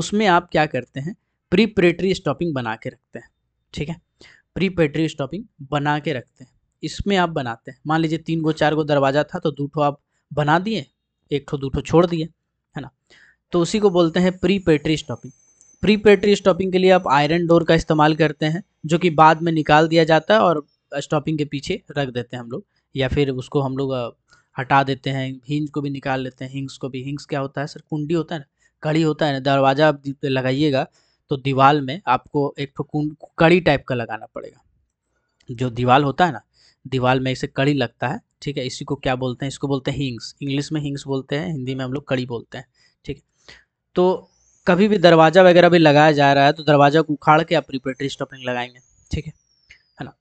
उसमें आप क्या करते हैं प्रीपरेटरी स्टॉपिंग बना के रखते हैं ठीक है प्रीपरेटरी स्टॉपिंग बना के रखते हैं इसमें आप बनाते हैं मान लीजिए तीन गो चार गो दरवाज़ा था तो दो ठो आप बना दिए एक ठो दो ठो छोड़ दिए है ना तो उसी को बोलते हैं प्रीपेटरी स्टॉपिंग प्रीपेटरी स्टॉपिंग के लिए आप आयरन डोर का इस्तेमाल करते हैं जो कि बाद में निकाल दिया जाता है और स्टॉपिंग के पीछे रख देते हैं हम लोग या फिर उसको हम लोग हटा देते हैं हिंज को भी निकाल लेते हैं हिंग्स को भी हिंग्स क्या होता है सर कुंडी होता है ना कड़ी होता है ना दरवाज़ा आप लगाइएगा तो दीवार में आपको एक तो कड़ी टाइप का लगाना पड़ेगा जो दीवार होता है ना दीवार में इसे कड़ी लगता है ठीक है इसी को क्या बोलते हैं इसको बोलते हैं हिंग्स इंग्लिश में हिंग्स बोलते हैं हिंदी में हम लोग कड़ी बोलते हैं ठीक है तो कभी भी दरवाज़ा वगैरह भी लगाया जा रहा है तो दरवाज़ा को उखाड़ के आप प्रिपेटरी स्टॉपिंग लगाएंगे ठीक है है ना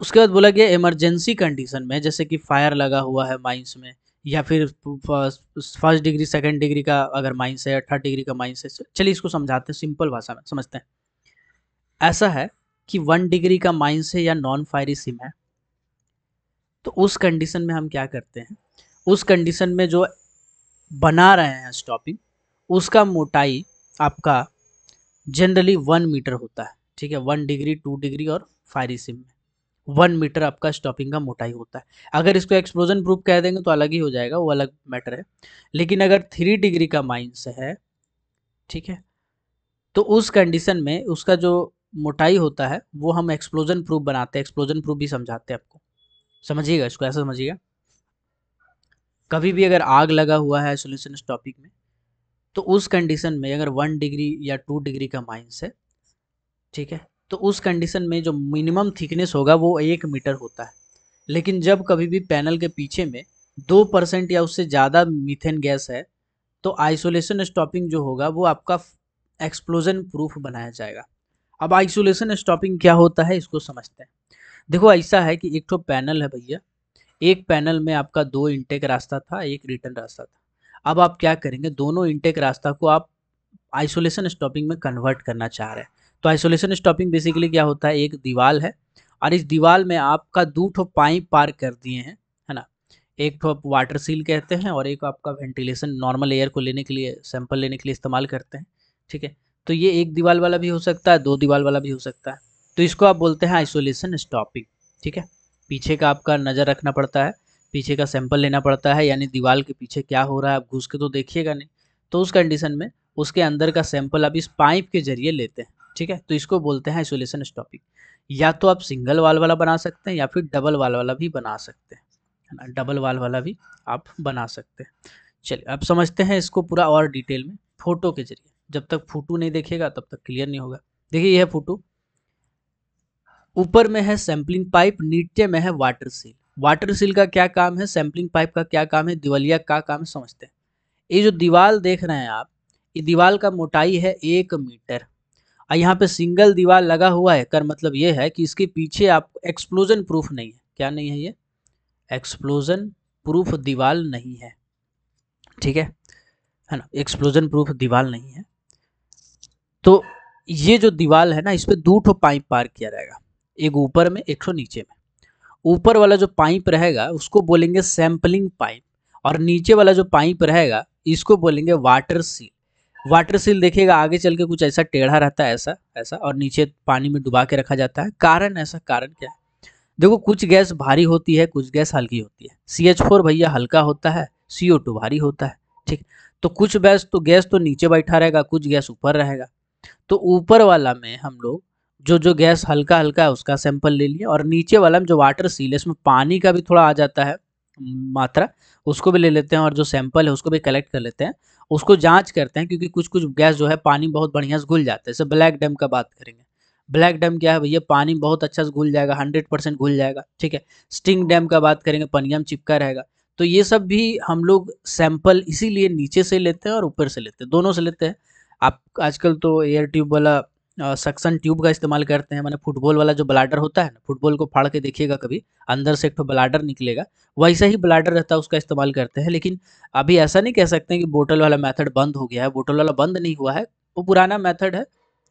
उसके बाद बोला गया इमरजेंसी कंडीशन में जैसे कि फायर लगा हुआ है माइंस में या फिर फर्स्ट डिग्री सेकेंड डिग्री का अगर माइंस है थर्ड डिग्री का माइंस है चलिए इसको समझाते हैं सिंपल भाषा में समझते हैं ऐसा है कि वन डिग्री का माइंस है या नॉन फायरी सिम है तो उस कंडीशन में हम क्या करते हैं उस कंडीशन में जो बना रहे हैं स्टॉपिंग उसका मोटाई आपका जनरली वन मीटर होता है ठीक है वन डिग्री टू डिग्री और फायरी सिम में वन मीटर आपका स्टॉपिंग का मोटाई होता है अगर इसको एक्सप्लोजन प्रूफ कह देंगे तो अलग ही हो जाएगा वो अलग मैटर है लेकिन अगर थ्री डिग्री का माइंस है ठीक है तो उस कंडीशन में उसका जो मोटाई होता है वो हम एक्सप्लोजन प्रूफ बनाते हैं एक्सप्लोजन प्रूफ भी समझाते हैं आपको समझिएगा इसको ऐसा समझिएगा कभी भी अगर आग लगा हुआ है सोल्यूशन स्टॉपिक में तो उस कंडीशन में अगर वन डिग्री या टू डिग्री का माइंस है ठीक है तो उस कंडीशन में जो मिनिमम थिकनेस होगा वो एक मीटर होता है लेकिन जब कभी भी पैनल के पीछे में दो परसेंट या उससे ज़्यादा मीथेन गैस है तो आइसोलेशन स्टॉपिंग जो होगा वो आपका एक्सप्लोजन प्रूफ बनाया जाएगा अब आइसोलेशन स्टॉपिंग क्या होता है इसको समझते हैं देखो ऐसा है कि एक तो पैनल है भैया एक पैनल में आपका दो इंटेक रास्ता था एक रिटर्न रास्ता था अब आप क्या करेंगे दोनों इनटेक रास्ता को आप आइसोलेशन स्टॉपिंग में कन्वर्ट करना चाह रहे हैं तो आइसोलेशन स्टॉपिंग बेसिकली क्या होता है एक दीवाल है और इस दीवाल में आपका दो ठो पाइप पार कर दिए हैं है ना एक ठो आप वाटर सील कहते हैं और एक आपका वेंटिलेशन नॉर्मल एयर को लेने के लिए सैंपल लेने के लिए इस्तेमाल करते हैं ठीक है तो ये एक दीवाल वाला भी हो सकता है दो दीवाल वाला भी हो सकता है तो इसको आप बोलते हैं आइसोलेशन स्टॉपिंग ठीक है पीछे का आपका नज़र रखना पड़ता है पीछे का सैंपल लेना पड़ता है यानी दीवार के पीछे क्या हो रहा है आप घुस के तो देखिएगा नहीं तो उस कंडीशन में उसके अंदर का सैंपल आप इस पाइप के जरिए लेते हैं ठीक है तो इसको बोलते हैं आइसोलेशन स्टॉपिंग या तो आप सिंगल वाल वाला बना सकते हैं या फिर डबल वाल वाला भी बना सकते हैं है ना डबल वाल वाला भी आप बना सकते हैं चलिए अब समझते हैं इसको पूरा और डिटेल में फोटो के जरिए जब तक फोटो नहीं देखेगा तब तक क्लियर नहीं होगा देखिए यह फोटो ऊपर में है सैम्पलिंग पाइप नीचे में है वाटर सील वाटर सील का क्या काम है सैम्पलिंग पाइप का क्या काम है दिवालिया का काम समझते हैं ये जो दीवार देख रहे हैं आप ये दीवार का मोटाई है एक मीटर और यहाँ पे सिंगल दीवार लगा हुआ है कर मतलब ये है कि इसके पीछे आप एक्सप्लोजन प्रूफ नहीं है क्या नहीं है ये एक्सप्लोजन प्रूफ दीवार नहीं है ठीक है है ना एक्सप्लोजन प्रूफ दीवार नहीं है तो ये जो दीवार है ना इस पर दो ठो पाइप पार किया जाएगा एक ऊपर में एक ठो नीचे में ऊपर वाला जो पाइप रहेगा उसको बोलेंगे सैम्पलिंग पाइप और नीचे वाला जो पाइप रहेगा इसको बोलेंगे वाटर सील वाटर सील देखिएगा आगे चल के कुछ ऐसा टेढ़ा रहता है ऐसा ऐसा और नीचे पानी में डुबा के रखा जाता है कारण ऐसा कारण क्या है देखो कुछ गैस भारी होती है कुछ गैस हल्की होती है सी एच फोर भैया हल्का होता है सी ओ टू भारी होता है ठीक तो कुछ गैस तो गैस तो नीचे बैठा रहेगा कुछ गैस ऊपर रहेगा तो ऊपर वाला में हम लोग जो जो गैस हल्का हल्का है उसका सैंपल ले लिया और नीचे वाला में जो वाटर सील है इसमें पानी का भी थोड़ा आ जाता है मात्रा उसको भी ले लेते हैं और जो सैंपल है उसको भी कलेक्ट कर लेते हैं उसको जांच करते हैं क्योंकि कुछ कुछ गैस जो है पानी बहुत बढ़िया से घुल जाता है जैसे ब्लैक डैम का बात करेंगे ब्लैक डैम क्या है भैया पानी बहुत अच्छा से घुल जाएगा हंड्रेड परसेंट घुल जाएगा ठीक है स्टिंग डैम का बात करेंगे पनियम चिपका रहेगा तो ये सब भी हम लोग सैंपल इसीलिए नीचे से लेते हैं और ऊपर से लेते हैं दोनों से लेते हैं आप आजकल तो एयर ट्यूब वाला सक्सन ट्यूब का इस्तेमाल करते हैं मैंने फुटबॉल वाला जो ब्लाडर होता है ना फुटबॉल को फाड़ के देखिएगा कभी अंदर से एक तो ब्लाडर निकलेगा वैसा ही ब्लाडर रहता है उसका इस्तेमाल करते हैं लेकिन अभी ऐसा नहीं कह सकते कि बोटल वाला मैथड बंद हो गया है बोटल वाला बंद नहीं हुआ है वो पुराना मैथड है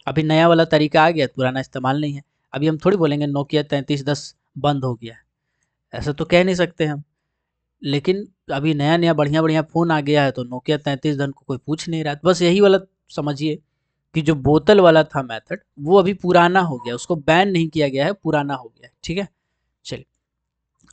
अभी नया वाला तरीका आ गया पुराना इस्तेमाल नहीं है अभी हम थोड़ी बोलेंगे नोकिया तैंतीस दस बंद हो गया है ऐसा तो कह नहीं सकते हम लेकिन अभी नया नया बढ़िया बढ़िया फ़ोन आ गया है तो नोकिया तैंतीस धन को कोई पूछ नहीं रहा बस यही वाला समझिए कि जो बोतल वाला था मेथड वो अभी पुराना हो गया उसको बैन नहीं किया गया है पुराना हो गया ठीक है चलिए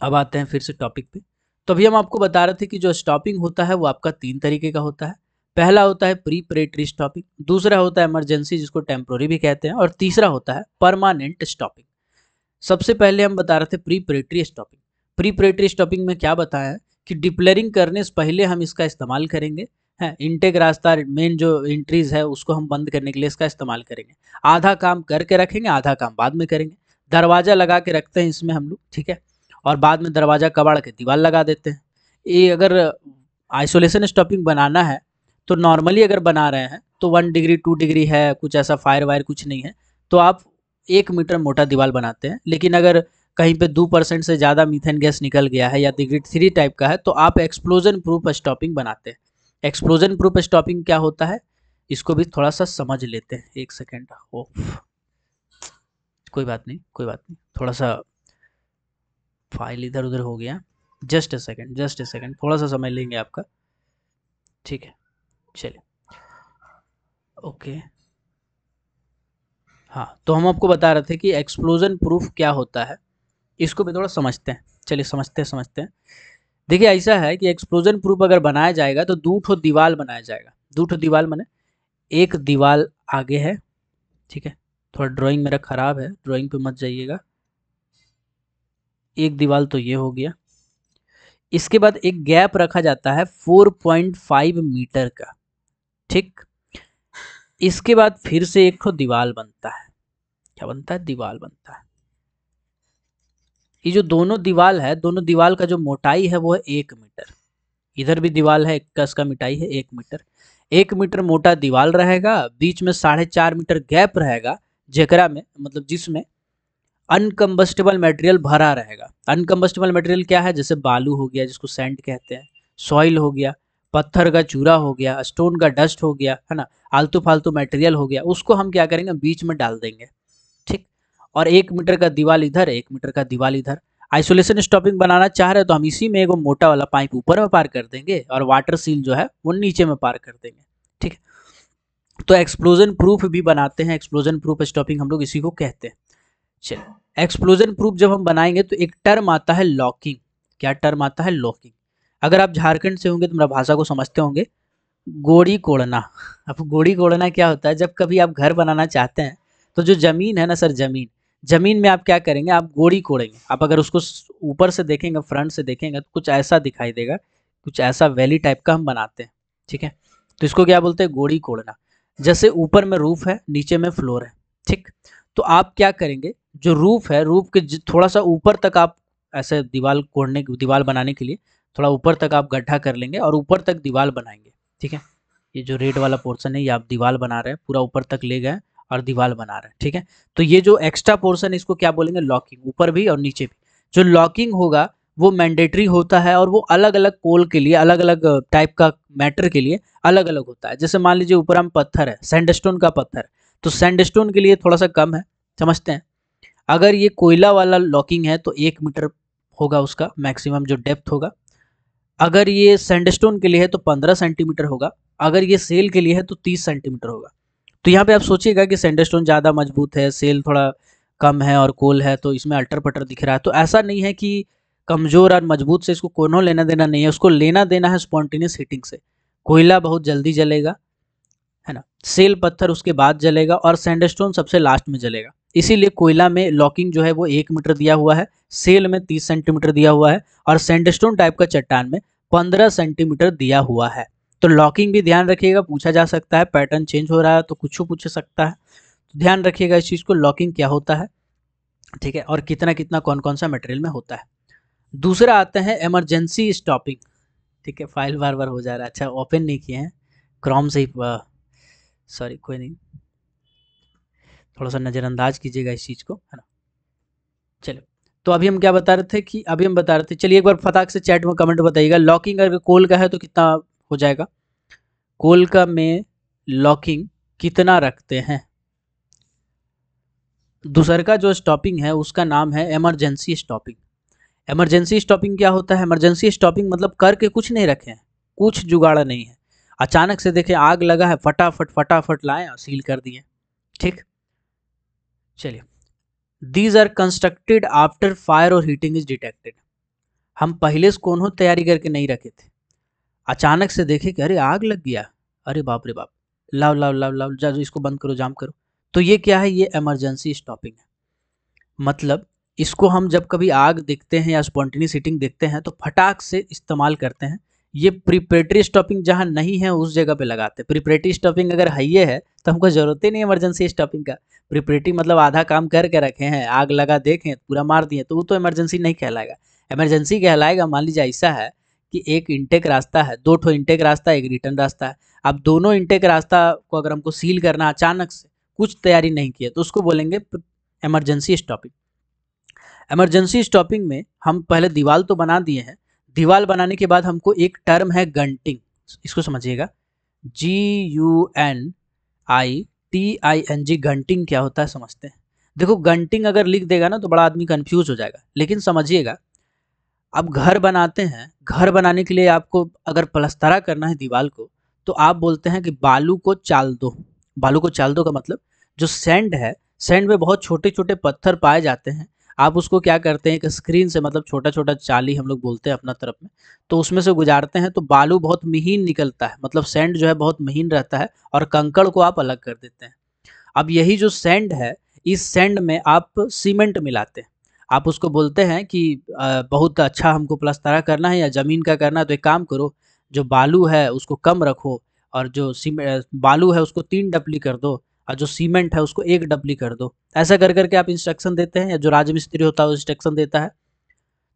अब आते हैं फिर से टॉपिक पे तो अभी हम आपको बता रहे थे कि जो स्टॉपिंग होता है वो आपका तीन तरीके का होता है पहला होता है प्रीपरेटरी स्टॉपिंग दूसरा होता है इमरजेंसी जिसको टेम्प्रोरी भी कहते हैं और तीसरा होता है परमानेंट स्टॉपिंग सबसे पहले हम बता रहे थे प्रीपरेटरी स्टॉपिंग प्रीपरेटरी स्टॉपिंग में क्या बताया कि डिप्लेयरिंग करने से पहले हम इसका इस्तेमाल करेंगे इंटेक रास्ता मेन जो इंट्रीज है उसको हम बंद करने के लिए इसका इस्तेमाल करेंगे आधा काम करके रखेंगे आधा काम बाद में करेंगे दरवाज़ा लगा के रखते हैं इसमें हम लोग ठीक है और बाद में दरवाज़ा कबाड़ के दीवार लगा देते हैं ये अगर आइसोलेशन स्टॉपिंग बनाना है तो नॉर्मली अगर बना रहे हैं तो वन डिग्री टू डिग्री है कुछ ऐसा फायर वायर कुछ नहीं है तो आप एक मीटर मोटा दीवार बनाते हैं लेकिन अगर कहीं पे दो परसेंट से ज़्यादा मीथेन गैस निकल गया है या डिग्री थ्री टाइप का है तो आप एक्सप्लोजन प्रूफ स्टॉपिंग बनाते हैं एक्सप्लोजन प्रूफ स्टॉपिंग क्या होता है इसको भी थोड़ा सा समझ लेते हैं एक सेकेंड ओफ कोई बात नहीं कोई बात नहीं थोड़ा सा फाइल इधर उधर हो गया just a second just a second थोड़ा सा समझ लेंगे आपका ठीक है चलिए ओके हाँ तो हम आपको बता रहे थे कि एक्सप्लोजन प्रूफ क्या होता है इसको भी थोड़ा समझते हैं चलिए समझते हैं समझते हैं देखिए ऐसा है कि एक्सप्लोजन प्रूफ अगर बनाया जाएगा तो दो दीवाल बनाया जाएगा दो दीवाल मैंने एक दीवाल आगे है ठीक है थोड़ा ड्राइंग मेरा ख़राब है ड्राइंग पे मत जाइएगा एक दीवाल तो ये हो गया इसके बाद एक गैप रखा जाता है 4.5 मीटर का ठीक इसके बाद फिर से एक ठो दीवाल बनता है क्या बनता है दीवाल बनता है ये जो दोनों दीवाल है दोनों दीवाल का जो मोटाई है वो है एक मीटर इधर भी दीवाल है इक्कीस का मिटाई है एक मीटर एक मीटर मोटा दीवाल रहेगा बीच में साढ़े चार मीटर गैप रहेगा जेकरा में मतलब जिसमें अनकम्बस्टेबल मटेरियल भरा रहेगा अनकम्बस्टेबल मटेरियल क्या है जैसे बालू हो गया जिसको सेंट कहते हैं सॉइल हो गया पत्थर का चूरा हो गया स्टोन का डस्ट हो गया है ना आलतू फालतू मटेरियल हो गया उसको हम क्या करेंगे बीच में डाल देंगे और एक मीटर का दीवाल इधर एक मीटर का दीवाल इधर आइसोलेशन स्टॉपिंग बनाना चाह रहे हो तो हम इसी में एक मोटा वाला पाइप ऊपर में पार कर देंगे और वाटर सील जो है वो नीचे में पार कर देंगे ठीक है तो एक्सप्लोजन प्रूफ भी बनाते हैं एक्सप्लोजन प्रूफ स्टॉपिंग हम लोग इसी को कहते हैं चलिए एक्सप्लोजन प्रूफ जब हम बनाएंगे तो एक टर्म आता है लॉकिंग क्या टर्म आता है लॉकिंग अगर आप झारखंड से होंगे तो मेरा भाषा को समझते होंगे गोड़ी कोड़ना अब गोड़ी कोड़ना क्या होता है जब कभी आप घर बनाना चाहते हैं तो जो ज़मीन है ना सर ज़मीन ज़मीन में आप क्या करेंगे आप गोड़ी कोड़ेंगे आप अगर उसको ऊपर से देखेंगे फ्रंट से देखेंगे तो कुछ ऐसा दिखाई देगा कुछ ऐसा वैली टाइप का हम बनाते हैं ठीक है तो इसको क्या बोलते हैं गोड़ी कोड़ना जैसे ऊपर में रूफ है नीचे में फ्लोर है ठीक तो आप क्या करेंगे जो रूफ है रूफ के थोड़ा सा ऊपर तक आप ऐसे दीवार कोड़ने दीवार बनाने के लिए थोड़ा ऊपर तक आप गड्ढा कर लेंगे और ऊपर तक दीवार बनाएंगे ठीक है ये जो रेड वाला पोर्सन है ये आप दीवार बना रहे हैं पूरा ऊपर तक ले गए और दीवार बना रहा है ठीक है तो ये जो एक्स्ट्रा पोर्सन इसको क्या बोलेंगे लॉकिंग ऊपर भी और नीचे भी जो लॉकिंग होगा वो मैंडेटरी होता है और वो अलग अलग कोल के लिए अलग अलग टाइप का मैटर के लिए अलग अलग होता है जैसे मान लीजिए ऊपर हम पत्थर है सैंडस्टोन का पत्थर तो सैंडस्टोन के लिए थोड़ा सा कम है समझते हैं अगर ये कोयला वाला लॉकिंग है तो एक मीटर होगा उसका मैक्सिमम जो डेप्थ होगा अगर ये सैंडस्टोन के लिए है तो पंद्रह सेंटीमीटर होगा अगर ये सेल के लिए है तो तीस सेंटीमीटर होगा तो यहाँ पे आप सोचिएगा कि सैंडरस्टोन ज़्यादा मजबूत है सेल थोड़ा कम है और कोल है तो इसमें अल्टर पटर दिख रहा है तो ऐसा नहीं है कि कमज़ोर और मजबूत से इसको कोनों लेना देना नहीं है उसको लेना देना है स्पॉन्टेनियस हीटिंग से कोयला बहुत जल्दी जलेगा है ना सेल पत्थर उसके बाद जलेगा और सैंडस्टोन सबसे लास्ट में जलेगा इसीलिए कोयला में लॉकिंग जो है वो एक मीटर दिया हुआ है सेल में तीस सेंटीमीटर दिया हुआ है और सैंडस्टोन टाइप का चट्टान में पंद्रह सेंटीमीटर दिया हुआ है तो लॉकिंग भी ध्यान रखिएगा पूछा जा सकता है पैटर्न चेंज हो रहा है तो कुछ पूछ सकता है तो ध्यान रखिएगा इस चीज़ को लॉकिंग क्या होता है ठीक है और कितना कितना कौन कौन सा मटेरियल में होता है दूसरा आते हैं एमरजेंसी स्टॉपिंग ठीक है फाइल बार बार हो जा रहा है अच्छा ओपन नहीं किए हैं क्रॉम से ही सॉरी कोई नहीं थोड़ा सा नज़रअंदाज कीजिएगा इस चीज़ को है ना चलो तो अभी हम क्या बता रहे थे कि अभी हम बता रहे थे चलिए एक बार फटाक से चैट में कमेंट बताइएगा लॉकिंग अगर कोल का है तो कितना हो जाएगा कोलका में लॉकिंग कितना रखते हैं दूसर का जो स्टॉपिंग है उसका नाम है एमरजेंसी स्टॉपिंग एमरजेंसी स्टॉपिंग क्या होता है एमरजेंसी स्टॉपिंग मतलब करके कुछ नहीं रखे हैं कुछ जुगाड़ा नहीं है अचानक से देखें आग लगा है फटाफट फटाफट लाएं और सील कर दिए ठीक चलिए these are constructed after fire और हीटिंग इज डिटेक्टेड हम पहले से कौन हो तैयारी करके नहीं रखे थे अचानक से देखे कि अरे आग लग गया अरे बाप रे बाप लाओ लाओ लाओ लाओ जा इसको बंद करो जाम करो तो ये क्या है ये एमरजेंसी स्टॉपिंग है मतलब इसको हम जब कभी आग देखते हैं या स्पॉन्टेनियस हीटिंग देखते हैं तो फटाक से इस्तेमाल करते हैं ये प्रिपरेटरी स्टॉपिंग जहाँ नहीं है उस जगह पे लगाते हैं प्रिपरेटरी स्टॉपिंग अगर है ये है तो हमको ज़रूरत ही नहीं इमरजेंसी स्टॉपिंग का प्रिपरेटरी मतलब आधा काम करके रखे हैं आग लगा देखें पूरा मार दिए तो वो तो इमरजेंसी नहीं कहलाएगा इमरजेंसी कहलाएगा मान लीजिए ऐसा है कि एक इंटेक रास्ता है दो ठो इंटेक रास्ता एक रिटर्न रास्ता है अब दोनों इंटेक रास्ता को अगर हमको सील करना अचानक से कुछ तैयारी नहीं किया तो उसको बोलेंगे एमरजेंसी स्टॉपिंग एमरजेंसी स्टॉपिंग में हम पहले दीवाल तो बना दिए हैं दीवाल बनाने के बाद हमको एक टर्म है गंटिंग इसको समझिएगा G U N I T I N G guniting क्या होता है समझते हैं देखो गंटिंग अगर लिख देगा ना तो बड़ा आदमी कंफ्यूज हो जाएगा लेकिन समझिएगा अब घर बनाते हैं घर बनाने के लिए आपको अगर पलस्तरा करना है दीवार को तो आप बोलते हैं कि बालू को चाल दो बालू को चाल दो का मतलब जो सैंड है सैंड में बहुत छोटे छोटे पत्थर पाए जाते हैं आप उसको क्या करते हैं एक स्क्रीन से मतलब छोटा छोटा चाली हम लोग बोलते हैं अपना तरफ में तो उसमें से गुजारते हैं तो बालू बहुत महीन निकलता है मतलब सैंड जो है बहुत महीन रहता है और कंकड़ को आप अलग कर देते हैं अब यही जो सैंड है इस सैंड में आप सीमेंट मिलाते हैं आप उसको बोलते हैं कि बहुत अच्छा हमको प्लस्तरा करना है या ज़मीन का करना है तो एक काम करो जो बालू है उसको कम रखो और जो बालू है उसको तीन डपली कर दो और जो सीमेंट है उसको एक डबली कर दो ऐसा कर करके आप इंस्ट्रक्शन देते हैं या जो राजमिस्त्री होता है वो इंस्ट्रक्शन देता है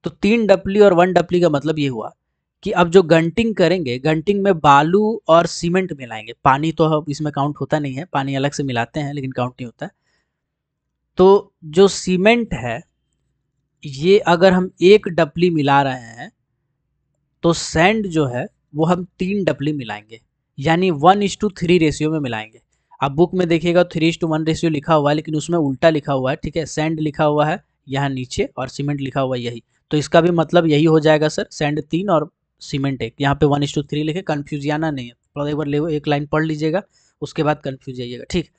तो तीन डपली और वन डपली का मतलब ये हुआ कि अब जो गंटिंग करेंगे गंटिंग में बालू और सीमेंट मिलाएंगे पानी तो अब इसमें काउंट होता नहीं है पानी अलग से मिलाते हैं लेकिन काउंट नहीं होता है। तो जो सीमेंट है ये अगर हम एक डपली मिला रहे हैं तो सेंड जो है वो हम तीन डपली मिलाएंगे यानी one is to three ratio में मिलाएंगे आप बुक में देखिएगा three is to one ratio लिखा हुआ है लेकिन उसमें उल्टा लिखा हुआ है ठीक है सेंड लिखा हुआ है यहाँ नीचे और सीमेंट लिखा हुआ है यही तो इसका भी मतलब यही हो जाएगा सर सेंड तीन और सीमेंट एक यहाँ पे वन इज टू थ्री लिखे कन्फ्यूज आना नहीं है थोड़ा एक बार ले एक लाइन पढ़ लीजिएगा उसके बाद कन्फ्यूज जाइएगा ठीक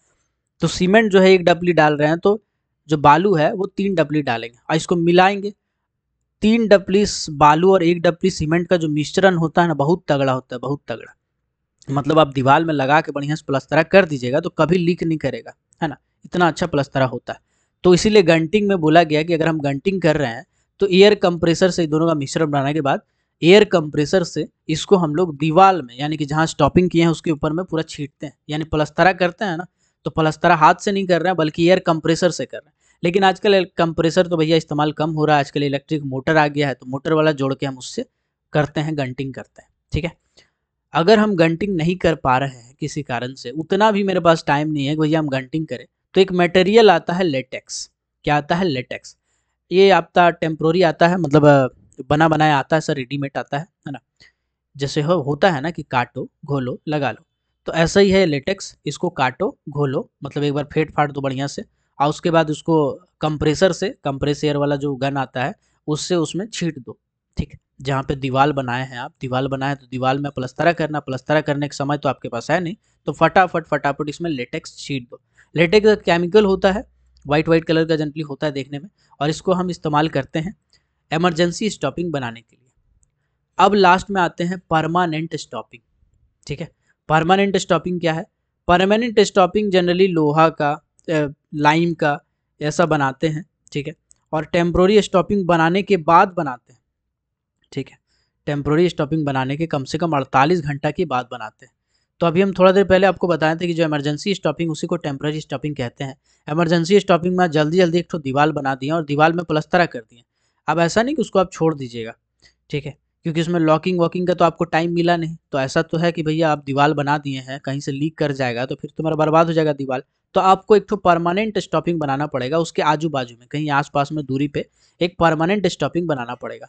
तो सीमेंट जो है एक डपली डाल रहे हैं तो जो बालू है वो तीन डपली डालेंगे और इसको मिलाएंगे तीन डपली बालू और एक डपली सीमेंट का जो मिश्रण होता है ना बहुत तगड़ा होता है बहुत तगड़ा मतलब आप दीवार में लगा के बढ़िया से प्लस्तरा कर दीजिएगा तो कभी लीक नहीं करेगा है ना इतना अच्छा प्लस्तरा होता है तो इसीलिए गंटिंग में बोला गया कि अगर हम गंटिंग कर रहे हैं तो एयर कंप्रेसर से दोनों का मिश्रण बनाने के बाद एयर कंप्रेसर से इसको हम लोग दीवाल में यानी कि जहाँ स्टॉपिंग किए हैं उसके ऊपर में पूरा छीटते हैं यानी प्लस्तरा करते हैं ना तो पलस्तरा हाथ से नहीं कर रहे हैं बल्कि एयर कंप्रेसर से कर रहे हैं लेकिन आजकल कंप्रेसर तो भैया इस्तेमाल कम हो रहा है आजकल इलेक्ट्रिक मोटर आ गया है तो मोटर वाला जोड़ के हम उससे करते हैं गंटिंग करते हैं ठीक है अगर हम गंटिंग नहीं कर पा रहे हैं किसी कारण से उतना भी मेरे पास टाइम नहीं है कि भैया हम गंटिंग करें तो एक मटेरियल आता है लेटेक्स क्या आता है लेटेक्स ये आपका टेम्प्रोरी आता है मतलब बना बनाया आता है सर रेडीमेड आता है है ना जैसे हो होता है ना कि काटो घोलो लगा लो तो ऐसा ही है लेटेक्स इसको काटो घोलो मतलब एक बार फेट फाट दो बढ़िया से और उसके बाद उसको कंप्रेसर से कंप्रेसर वाला जो गन आता है उससे उसमें छीट दो ठीक है जहाँ पे दीवाल बनाए हैं आप दीवाल बनाए तो दीवाल में प्लस्तरा करना प्लस्तरा करने का समय तो आपके पास है नहीं तो फटाफट फटाफट इसमें लेटेक्स छीट दो लेटेक्स एक केमिकल होता है वाइट वाइट कलर का जेंटली होता है देखने में और इसको हम इस्तेमाल करते हैं एमरजेंसी स्टॉपिंग बनाने के लिए अब लास्ट में आते हैं परमानेंट स्टॉपिंग ठीक है परमानेंट स्टॉपिंग क्या है परमानेंट स्टॉपिंग जनरली लोहा का लाइम का ऐसा बनाते हैं ठीक है और टेम्प्रोरी स्टॉपिंग बनाने के बाद बनाते हैं ठीक है टेम्प्रोरी स्टॉपिंग बनाने के कम से कम 48 घंटा के बाद बनाते हैं तो अभी हम थोड़ा देर पहले आपको बताए थे कि जो इमरजेंसी स्टॉपिंग उसी को टेम्प्रोरी स्टॉपिंग कहते हैं इमरजेंसी स्टॉपिंग में जल्दी जल्दी एक तो दीवार बना दिए और दीवार में प्लस्तरा कर दिए अब ऐसा नहीं कि उसको आप छोड़ दीजिएगा ठीक है क्योंकि उसमें लॉकिंग वॉकिंग का तो आपको टाइम मिला नहीं तो ऐसा तो है कि भैया आप दीवार बना दिए हैं कहीं से लीक कर जाएगा तो फिर तुम्हारा बर्बाद हो जाएगा दीवार तो आपको एक तो परमानेंट स्टॉपिंग बनाना पड़ेगा उसके आजू बाजू में कहीं आसपास में दूरी पे एक परमानेंट स्टॉपिंग बनाना पड़ेगा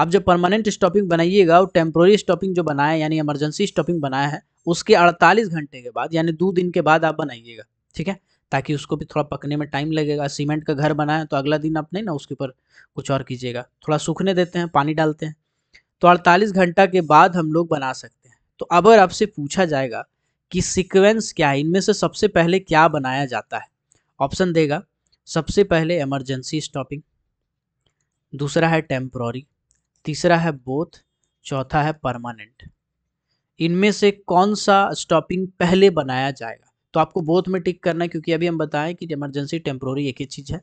आप जब परमानेंट स्टॉपिंग बनाइएगा और टेम्प्रोरी स्टॉपिंग जो बनाया यानी इमरजेंसी स्टॉपिंग बनाया है उसके अड़तालीस घंटे के बाद यानी दो दिन के बाद आप बनाइएगा ठीक है ताकि उसको भी थोड़ा पकने में टाइम लगेगा सीमेंट का घर बनाए तो अगला दिन आप नहीं ना उसके ऊपर कुछ और कीजिएगा थोड़ा सूखने देते हैं पानी डालते हैं तो 48 घंटा के बाद हम लोग बना सकते हैं तो अगर आपसे पूछा जाएगा कि सीक्वेंस क्या है इनमें से सबसे पहले क्या बनाया जाता है ऑप्शन देगा सबसे पहले इमरजेंसी स्टॉपिंग दूसरा है टेम्प्रोरी तीसरा है बोथ चौथा है परमानेंट इनमें से कौन सा स्टॉपिंग पहले बनाया जाएगा तो आपको बोथ में टिक करना है क्योंकि अभी हम बताएं कि इमरजेंसी टेम्प्रोरी एक ही चीज़ है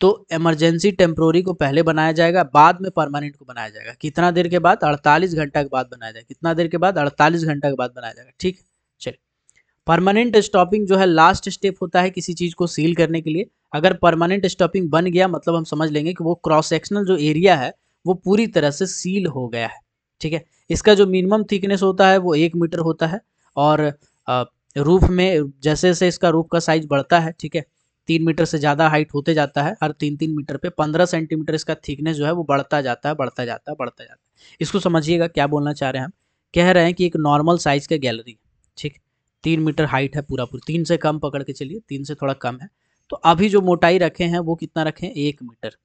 तो इमरजेंसी टेम्प्रोरी को पहले बनाया जाएगा बाद में परमानेंट को बनाया जाएगा कितना देर के बाद 48 घंटा के बाद बनाया जाएगा कितना देर के बाद 48 घंटा के बाद बनाया जाएगा ठीक चलिए परमानेंट स्टॉपिंग जो है लास्ट स्टेप होता है किसी चीज़ को सील करने के लिए अगर परमानेंट स्टॉपिंग बन गया मतलब हम समझ लेंगे कि वो क्रॉस सेक्शनल जो एरिया है वो पूरी तरह से सील हो गया है ठीक है इसका जो मिनिमम थिकनेस होता है वो एक मीटर होता है और रूफ में जैसे जैसे इसका रूफ का साइज बढ़ता है ठीक है तीन मीटर से ज़्यादा हाइट होते जाता है हर तीन तीन मीटर पे पंद्रह सेंटीमीटर इसका थिकनेस जो है वो बढ़ता जाता है बढ़ता जाता है बढ़ता जाता है इसको समझिएगा क्या बोलना चाह रहे हैं हम कह रहे हैं कि एक नॉर्मल साइज का गैलरी ठीक तीन मीटर हाइट है पूरा पूरा तीन से कम पकड़ के चलिए तीन से थोड़ा कम है तो अभी जो मोटाई रखे हैं वो कितना रखें एक मीटर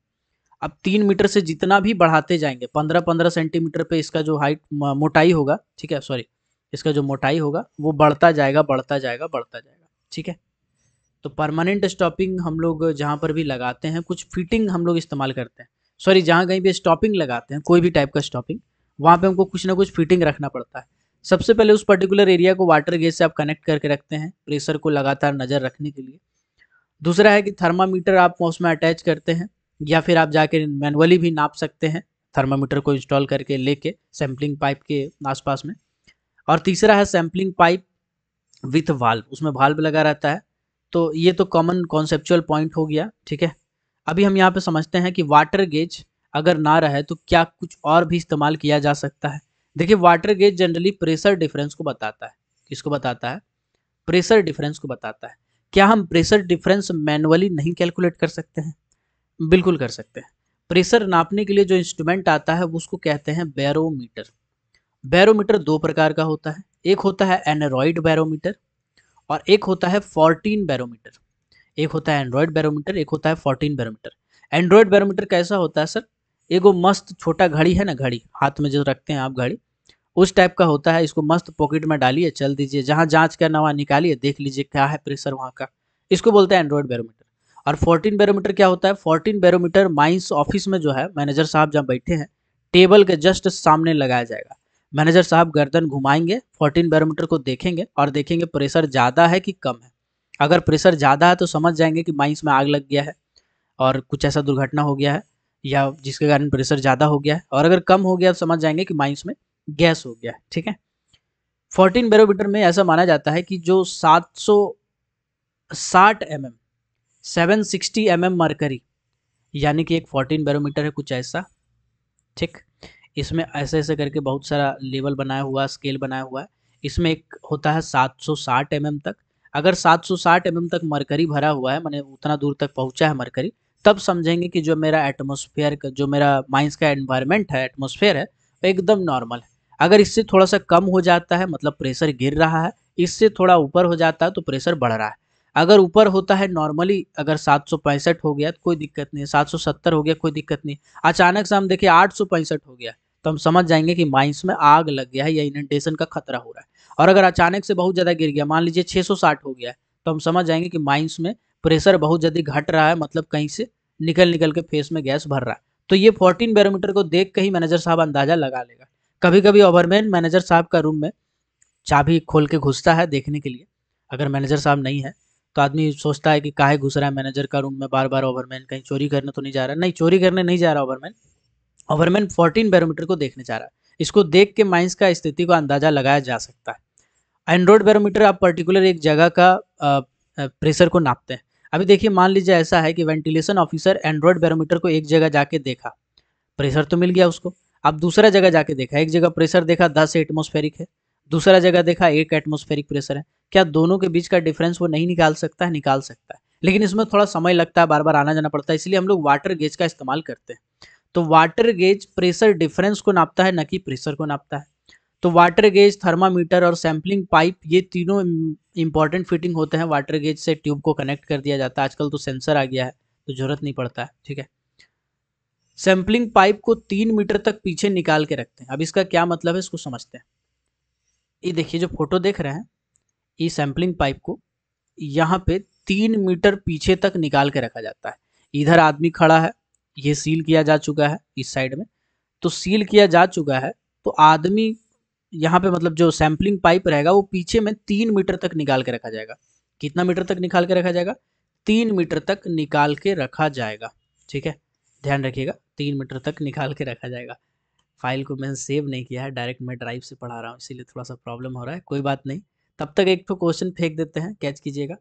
अब तीन मीटर से जितना भी बढ़ाते जाएंगे पंद्रह पंद्रह सेंटीमीटर पे इसका जो हाइट मोटाई होगा ठीक है सॉरी इसका जो मोटाई होगा वो बढ़ता जाएगा बढ़ता जाएगा बढ़ता जाएगा ठीक है तो परमानेंट स्टॉपिंग हम लोग जहाँ पर भी लगाते हैं कुछ फिटिंग हम लोग इस्तेमाल करते हैं सॉरी जहाँ कहीं भी स्टॉपिंग लगाते हैं कोई भी टाइप का स्टॉपिंग वहाँ पे हमको कुछ ना कुछ फिटिंग रखना पड़ता है सबसे पहले उस पर्टिकुलर एरिया को वाटर गेज से आप कनेक्ट करके रखते हैं प्रेशर को लगातार नज़र रखने के लिए दूसरा है कि थर्मामीटर आप उसमें अटैच करते हैं या फिर आप जाके मैनुअली भी नाप सकते हैं थर्मामीटर को इंस्टॉल करके लेके सैम्पलिंग पाइप के आसपास में और तीसरा है सैम्पलिंग पाइप विथ वाल्व उसमें वाल्व लगा रहता है तो ये तो कॉमन कॉन्सेप्चुअल पॉइंट हो गया ठीक है अभी हम यहाँ पे समझते हैं कि वाटर गेज अगर ना रहे तो क्या कुछ और भी इस्तेमाल किया जा सकता है देखिए water gauge generally pressure difference को बताता है किसको बताता है प्रेशर डिफरेंस को बताता है क्या हम प्रेशर डिफरेंस मैनुअली नहीं कैलकुलेट कर सकते हैं बिल्कुल कर सकते हैं प्रेशर नापने के लिए जो इंस्ट्रूमेंट आता है उसको कहते हैं बैरोमीटर बैरोमीटर दो प्रकार का होता है एक होता है एनरॉइड बैरोमीटर और एक होता है फोर्टीन बैरोमीटर एक होता है एंड्रॉयड बैरोमीटर एक होता है फोर्टीन बैरोमीटर एंड्रॉयड बैरोमीटर कैसा होता है सर एगो मस्त छोटा घड़ी है ना घड़ी हाथ में जो रखते हैं आप घड़ी उस टाइप का होता है इसको मस्त पॉकेट में डालिए चल दीजिए जहाँ जाँच करना वहाँ निकालिए देख लीजिए क्या है प्रेशर वहाँ का इसको बोलते हैं एंड्रॉयड बैरोमीटर और फोर्टीन बैरोमीटर क्या होता है फोर्टीन बैरोमीटर माइंस ऑफिस में जो है मैनेजर साहब जहाँ बैठे हैं टेबल के जस्ट सामने लगाया जाएगा मैनेजर साहब गर्दन घुमाएंगे 14 बैरोमीटर को देखेंगे और देखेंगे प्रेशर ज़्यादा है कि कम है अगर प्रेशर ज़्यादा है तो समझ जाएंगे कि माइंस में आग लग गया है और कुछ ऐसा दुर्घटना हो गया है या जिसके कारण प्रेशर ज़्यादा हो गया है और अगर कम हो गया तो समझ जाएंगे कि माइंस में गैस हो गया है ठीक है फोर्टीन बैरोमीटर में ऐसा माना जाता है कि जो सात सौ साठ M M seven sixty M M mercury यानी कि एक फोर्टीन बैरोमीटर है कुछ ऐसा ठीक इसमें ऐसे ऐसे करके बहुत सारा लेवल बनाया हुआ स्केल बनाया हुआ है इसमें एक होता है 760 सौ mm तक अगर 760 सौ mm तक मरकरी भरा हुआ है मैंने उतना दूर तक पहुंचा है मरकरी तब समझेंगे कि जो मेरा एटमोसफेयर का जो मेरा माइंस का एनवायरमेंट है एटमोसफेयर है वो एकदम नॉर्मल है अगर इससे थोड़ा सा कम हो जाता है मतलब प्रेशर गिर रहा है इससे थोड़ा ऊपर हो जाता है तो प्रेशर बढ़ रहा है अगर ऊपर होता है नॉर्मली अगर सात हो गया तो कोई दिक्कत नहीं सात हो गया कोई दिक्कत नहीं अचानक से हम देखिए आठ हो गया तो हम समझ जाएंगे कि माइंस में आग लग गया है या इनडेशन का खतरा हो रहा है और अगर अचानक से बहुत ज़्यादा गिर गया मान लीजिए 660 हो गया है तो हम समझ जाएंगे कि माइंस में प्रेशर बहुत ज़्यादा घट रहा है मतलब कहीं से निकल निकल के फेस में गैस भर रहा है तो ये फोर्टीन बैरोमीटर को देख के ही मैनेजर साहब अंदाज़ा लगा लेगा कभी कभी ओवरमैन मैनेजर साहब का रूम में चाबी खोल के घुसता है देखने के लिए अगर मैनेजर साहब नहीं है तो आदमी सोचता है कि काहे घुस रहा है मैनेजर का रूम में बार बार ओवरमैन कहीं चोरी करने तो नहीं जा रहा नहीं चोरी करने नहीं जा रहा ओवरमैन ओवरमैन 14 बैरोमीटर को देखने जा रहा है इसको देख के माइंस का स्थिति को अंदाजा लगाया जा सकता है एंड्रॉयड बैरोमीटर आप पर्टिकुलर एक जगह का प्रेशर को नापते हैं अभी देखिए मान लीजिए ऐसा है कि वेंटिलेशन ऑफिसर एंड्रॉयड बैरोमीटर को एक जगह जाके देखा प्रेशर तो मिल गया उसको अब दूसरा जगह जाके देखा एक जगह प्रेशर देखा दस एटमोस्फेरिक है दूसरा जगह देखा एक एटमोस्फेरिक प्रेशर है क्या दोनों के बीच का डिफरेंस वो नहीं निकाल सकता है निकाल सकता है लेकिन इसमें थोड़ा समय लगता है बार बार आना जाना पड़ता है इसलिए हम लोग वाटर गेज का इस्तेमाल करते हैं तो वाटर गेज प्रेशर डिफरेंस को नापता है न कि प्रेशर को नापता है तो वाटर गेज थर्मामीटर और सैम्पलिंग पाइप ये तीनों इंपॉर्टेंट फिटिंग होते हैं वाटर गेज से ट्यूब को कनेक्ट कर दिया जाता है आजकल तो सेंसर आ गया है तो जरूरत नहीं पड़ता है ठीक है सैम्पलिंग पाइप को तीन मीटर तक पीछे निकाल के रखते हैं अब इसका क्या मतलब है इसको समझते हैं ये देखिए जो फोटो देख रहे हैं ये सैम्पलिंग पाइप को यहाँ पे तीन मीटर पीछे तक निकाल के रखा जाता है इधर आदमी खड़ा है ये सील किया जा चुका है इस साइड में तो सील किया जा चुका है तो आदमी यहाँ पे मतलब जो सैम्पलिंग पाइप रहेगा वो पीछे में तीन मीटर तक निकाल के रखा जाएगा कितना मीटर तक निकाल के रखा जाएगा तीन मीटर तक निकाल के रखा जाएगा ठीक है ध्यान रखिएगा तीन मीटर तक निकाल के रखा जाएगा फाइल को मैंने सेव नहीं किया है डायरेक्ट मैं ड्राइव से पढ़ा रहा हूँ इसीलिए थोड़ा सा प्रॉब्लम हो रहा है कोई बात नहीं तब तक एक तो क्वेश्चन फेंक देते हैं कैच कीजिएगा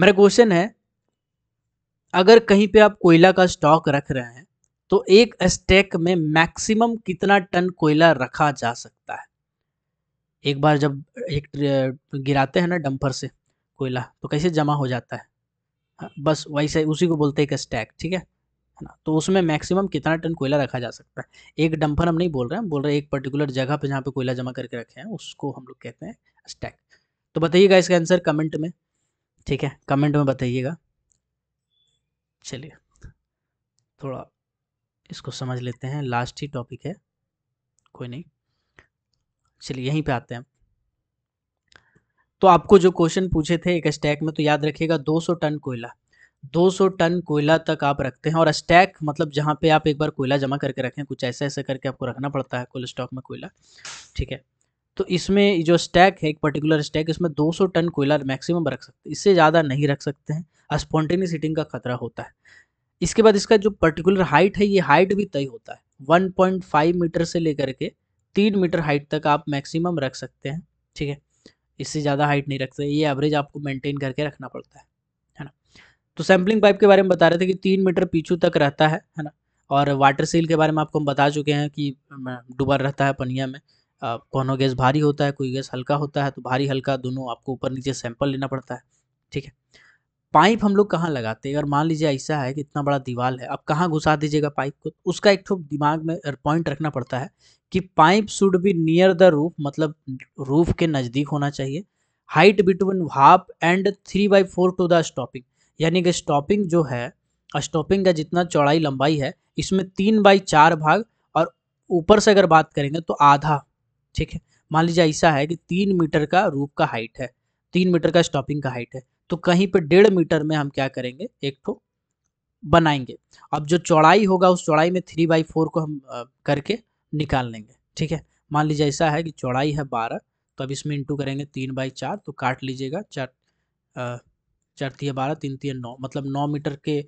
मेरा क्वेश्चन है अगर कहीं पे आप कोयला का स्टॉक रख रहे हैं तो एक स्टैक में मैक्सिमम कितना टन कोयला रखा जा सकता है एक बार जब एक गिराते हैं ना डंपर से कोयला तो कैसे जमा हो जाता है हाँ, बस वैसे उसी को बोलते हैं एक स्टैक ठीक है ना तो उसमें मैक्सिमम कितना टन कोयला रखा जा सकता है एक डंपर हम नहीं बोल रहे हैं बोल रहे हैं एक पर्टिकुलर जगह पे जहाँ पे कोयला जमा करके रखे हैं उसको हम लोग कहते हैं स्टैक तो बताइएगा इसका आंसर कमेंट में ठीक है कमेंट में बताइएगा चलिए थोड़ा इसको समझ लेते हैं लास्ट ही टॉपिक है कोई नहीं चलिए यहीं पे आते हैं तो आपको जो क्वेश्चन पूछे थे एक स्टैक में तो याद रखिएगा 200 टन कोयला 200 टन कोयला तक आप रखते हैं और स्टैक मतलब जहाँ पे आप एक बार कोयला जमा करके रखें कुछ ऐसे ऐसे करके आपको रखना पड़ता है कोल स्टॉक में कोयला ठीक है तो इसमें जो स्टैक है एक पर्टिकुलर स्टैक इसमें 200 टन कोयला मैक्सिमम रख सकते हैं इससे ज़्यादा नहीं रख सकते हैं स्पॉन्टेनियस हीटिंग का खतरा होता है इसके बाद इसका जो पर्टिकुलर हाइट है ये हाइट भी तय होता है 1.5 मीटर से लेकर के तीन मीटर हाइट तक आप मैक्सिमम रख सकते हैं ठीक है इससे ज़्यादा हाइट नहीं रखते ये एवरेज आपको मेंटेन करके रखना पड़ता है है ना तो सैम्पलिंग पाइप के बारे में बता रहे थे कि तीन मीटर पीछू तक रहता है है ना और वाटर सील के बारे में आपको हम बता चुके हैं कि डूबा रहता है पनिया में कौनो गैस भारी होता है कोई गैस हल्का होता है तो भारी हल्का दोनों आपको ऊपर नीचे सैंपल लेना पड़ता है ठीक है पाइप हम लोग कहाँ लगाते हैं अगर मान लीजिए ऐसा है कि इतना बड़ा दीवार है आप कहाँ घुसा दीजिएगा पाइप को उसका एक ठो दिमाग में पॉइंट रखना पड़ता है कि pipe should be near the roof मतलब रूफ के नज़दीक होना चाहिए height between half and three by four to the stopping यानी कि स्टॉपिंग जो है स्टॉपिंग का जितना चौड़ाई लंबाई है इसमें तीन बाई चार भाग और ऊपर से अगर बात करेंगे तो आधा ठीक है मान लीजिए ऐसा है कि तीन मीटर का रूफ का हाइट है तीन मीटर का स्टॉपिंग का हाइट है तो कहीं पे डेढ़ मीटर में हम क्या करेंगे एक ठो बनाएंगे अब जो चौड़ाई होगा उस चौड़ाई में थ्री बाई फोर को हम करके निकाल लेंगे ठीक है मान लीजिए ऐसा है कि चौड़ाई है बारह तो अब इसमें इंटू करेंगे तीन बाई चार तो काट लीजिएगा चार चार तीन बारह तीन तीन नौ मतलब नौ मीटर के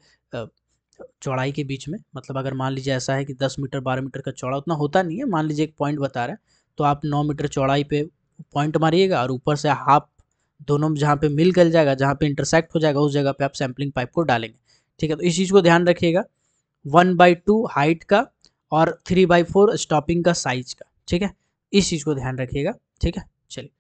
चौड़ाई के बीच में मतलब अगर मान लीजिए ऐसा है कि दस मीटर बारह मीटर का चौड़ा उतना होता नहीं है मान लीजिए एक पॉइंट बता रहे हैं तो आप नौ मीटर चौड़ाई पे पॉइंट मारिएगा और ऊपर से हाफ दोनों जहाँ पे मिल कर जाएगा जहाँ पे इंटरसेक्ट हो जाएगा उस जगह पे आप सैम्पलिंग पाइप को डालेंगे ठीक है तो इस चीज़ को ध्यान रखिएगा वन बाई टू हाइट का और थ्री बाई फोर स्टॉपिंग का साइज का ठीक है इस चीज़ को ध्यान रखिएगा ठीक है चलिए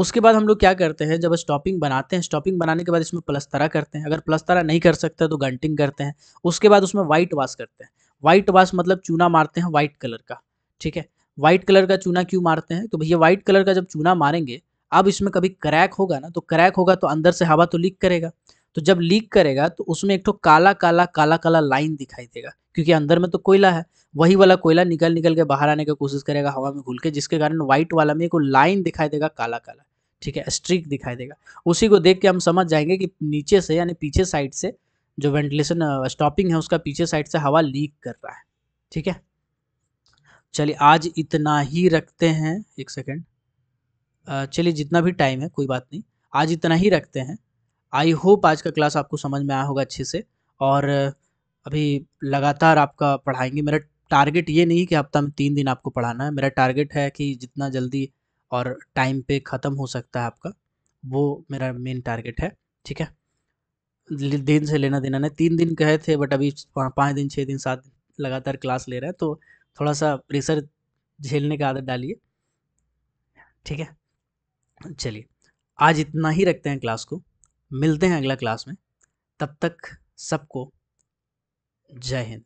उसके बाद हम लोग क्या करते हैं जब स्टॉपिंग बनाते हैं स्टॉपिंग बनाने के बाद इसमें प्लस्तरा करते हैं अगर प्लस्तरा नहीं कर सकते तो गंटिंग करते हैं उसके बाद उसमें वाइट वाश करते हैं वाइट वाश मतलब चूना मारते हैं वाइट कलर का ठीक है वाइट कलर का चूना क्यों मारते हैं तो भैया वाइट कलर का जब चूना मारेंगे अब इसमें कभी क्रैक होगा ना तो क्रैक होगा तो अंदर से हवा तो लीक करेगा तो जब लीक करेगा तो उसमें एक तो काला काला काला काला लाइन दिखाई देगा क्योंकि अंदर में तो कोयला है वही वाला कोयला निकल निकल के बाहर आने की कोशिश करेगा हवा में घुल के जिसके कारण व्हाइट वाला में एक लाइन दिखाई देगा काला काला ठीक है स्ट्रीक दिखाई देगा उसी को देख के हम समझ जाएंगे कि नीचे से यानी पीछे साइड से जो वेंटिलेशन स्टॉपिंग है उसका पीछे साइड से हवा लीक कर रहा है ठीक है चलिए आज इतना ही रखते हैं एक सेकेंड चलिए जितना भी टाइम है कोई बात नहीं आज इतना ही रखते हैं आई होप आज का क्लास आपको समझ में आया होगा अच्छे से और अभी लगातार आपका पढ़ाएंगे मेरा टारगेट ये नहीं कि हफ्ता में तीन दिन आपको पढ़ाना है मेरा टारगेट है कि जितना जल्दी और टाइम पे ख़त्म हो सकता है आपका वो मेरा मेन टारगेट है ठीक है दिन से लेना देना नहीं तीन दिन कहे थे बट अभी पाँच दिन छः दिन सात दिन लगातार क्लास ले रहे हैं तो थोड़ा सा प्रेशर झेलने का आदत डालिए ठीक है चलिए आज इतना ही रखते हैं क्लास को मिलते हैं अगला क्लास में तब तक सबको जय हिंद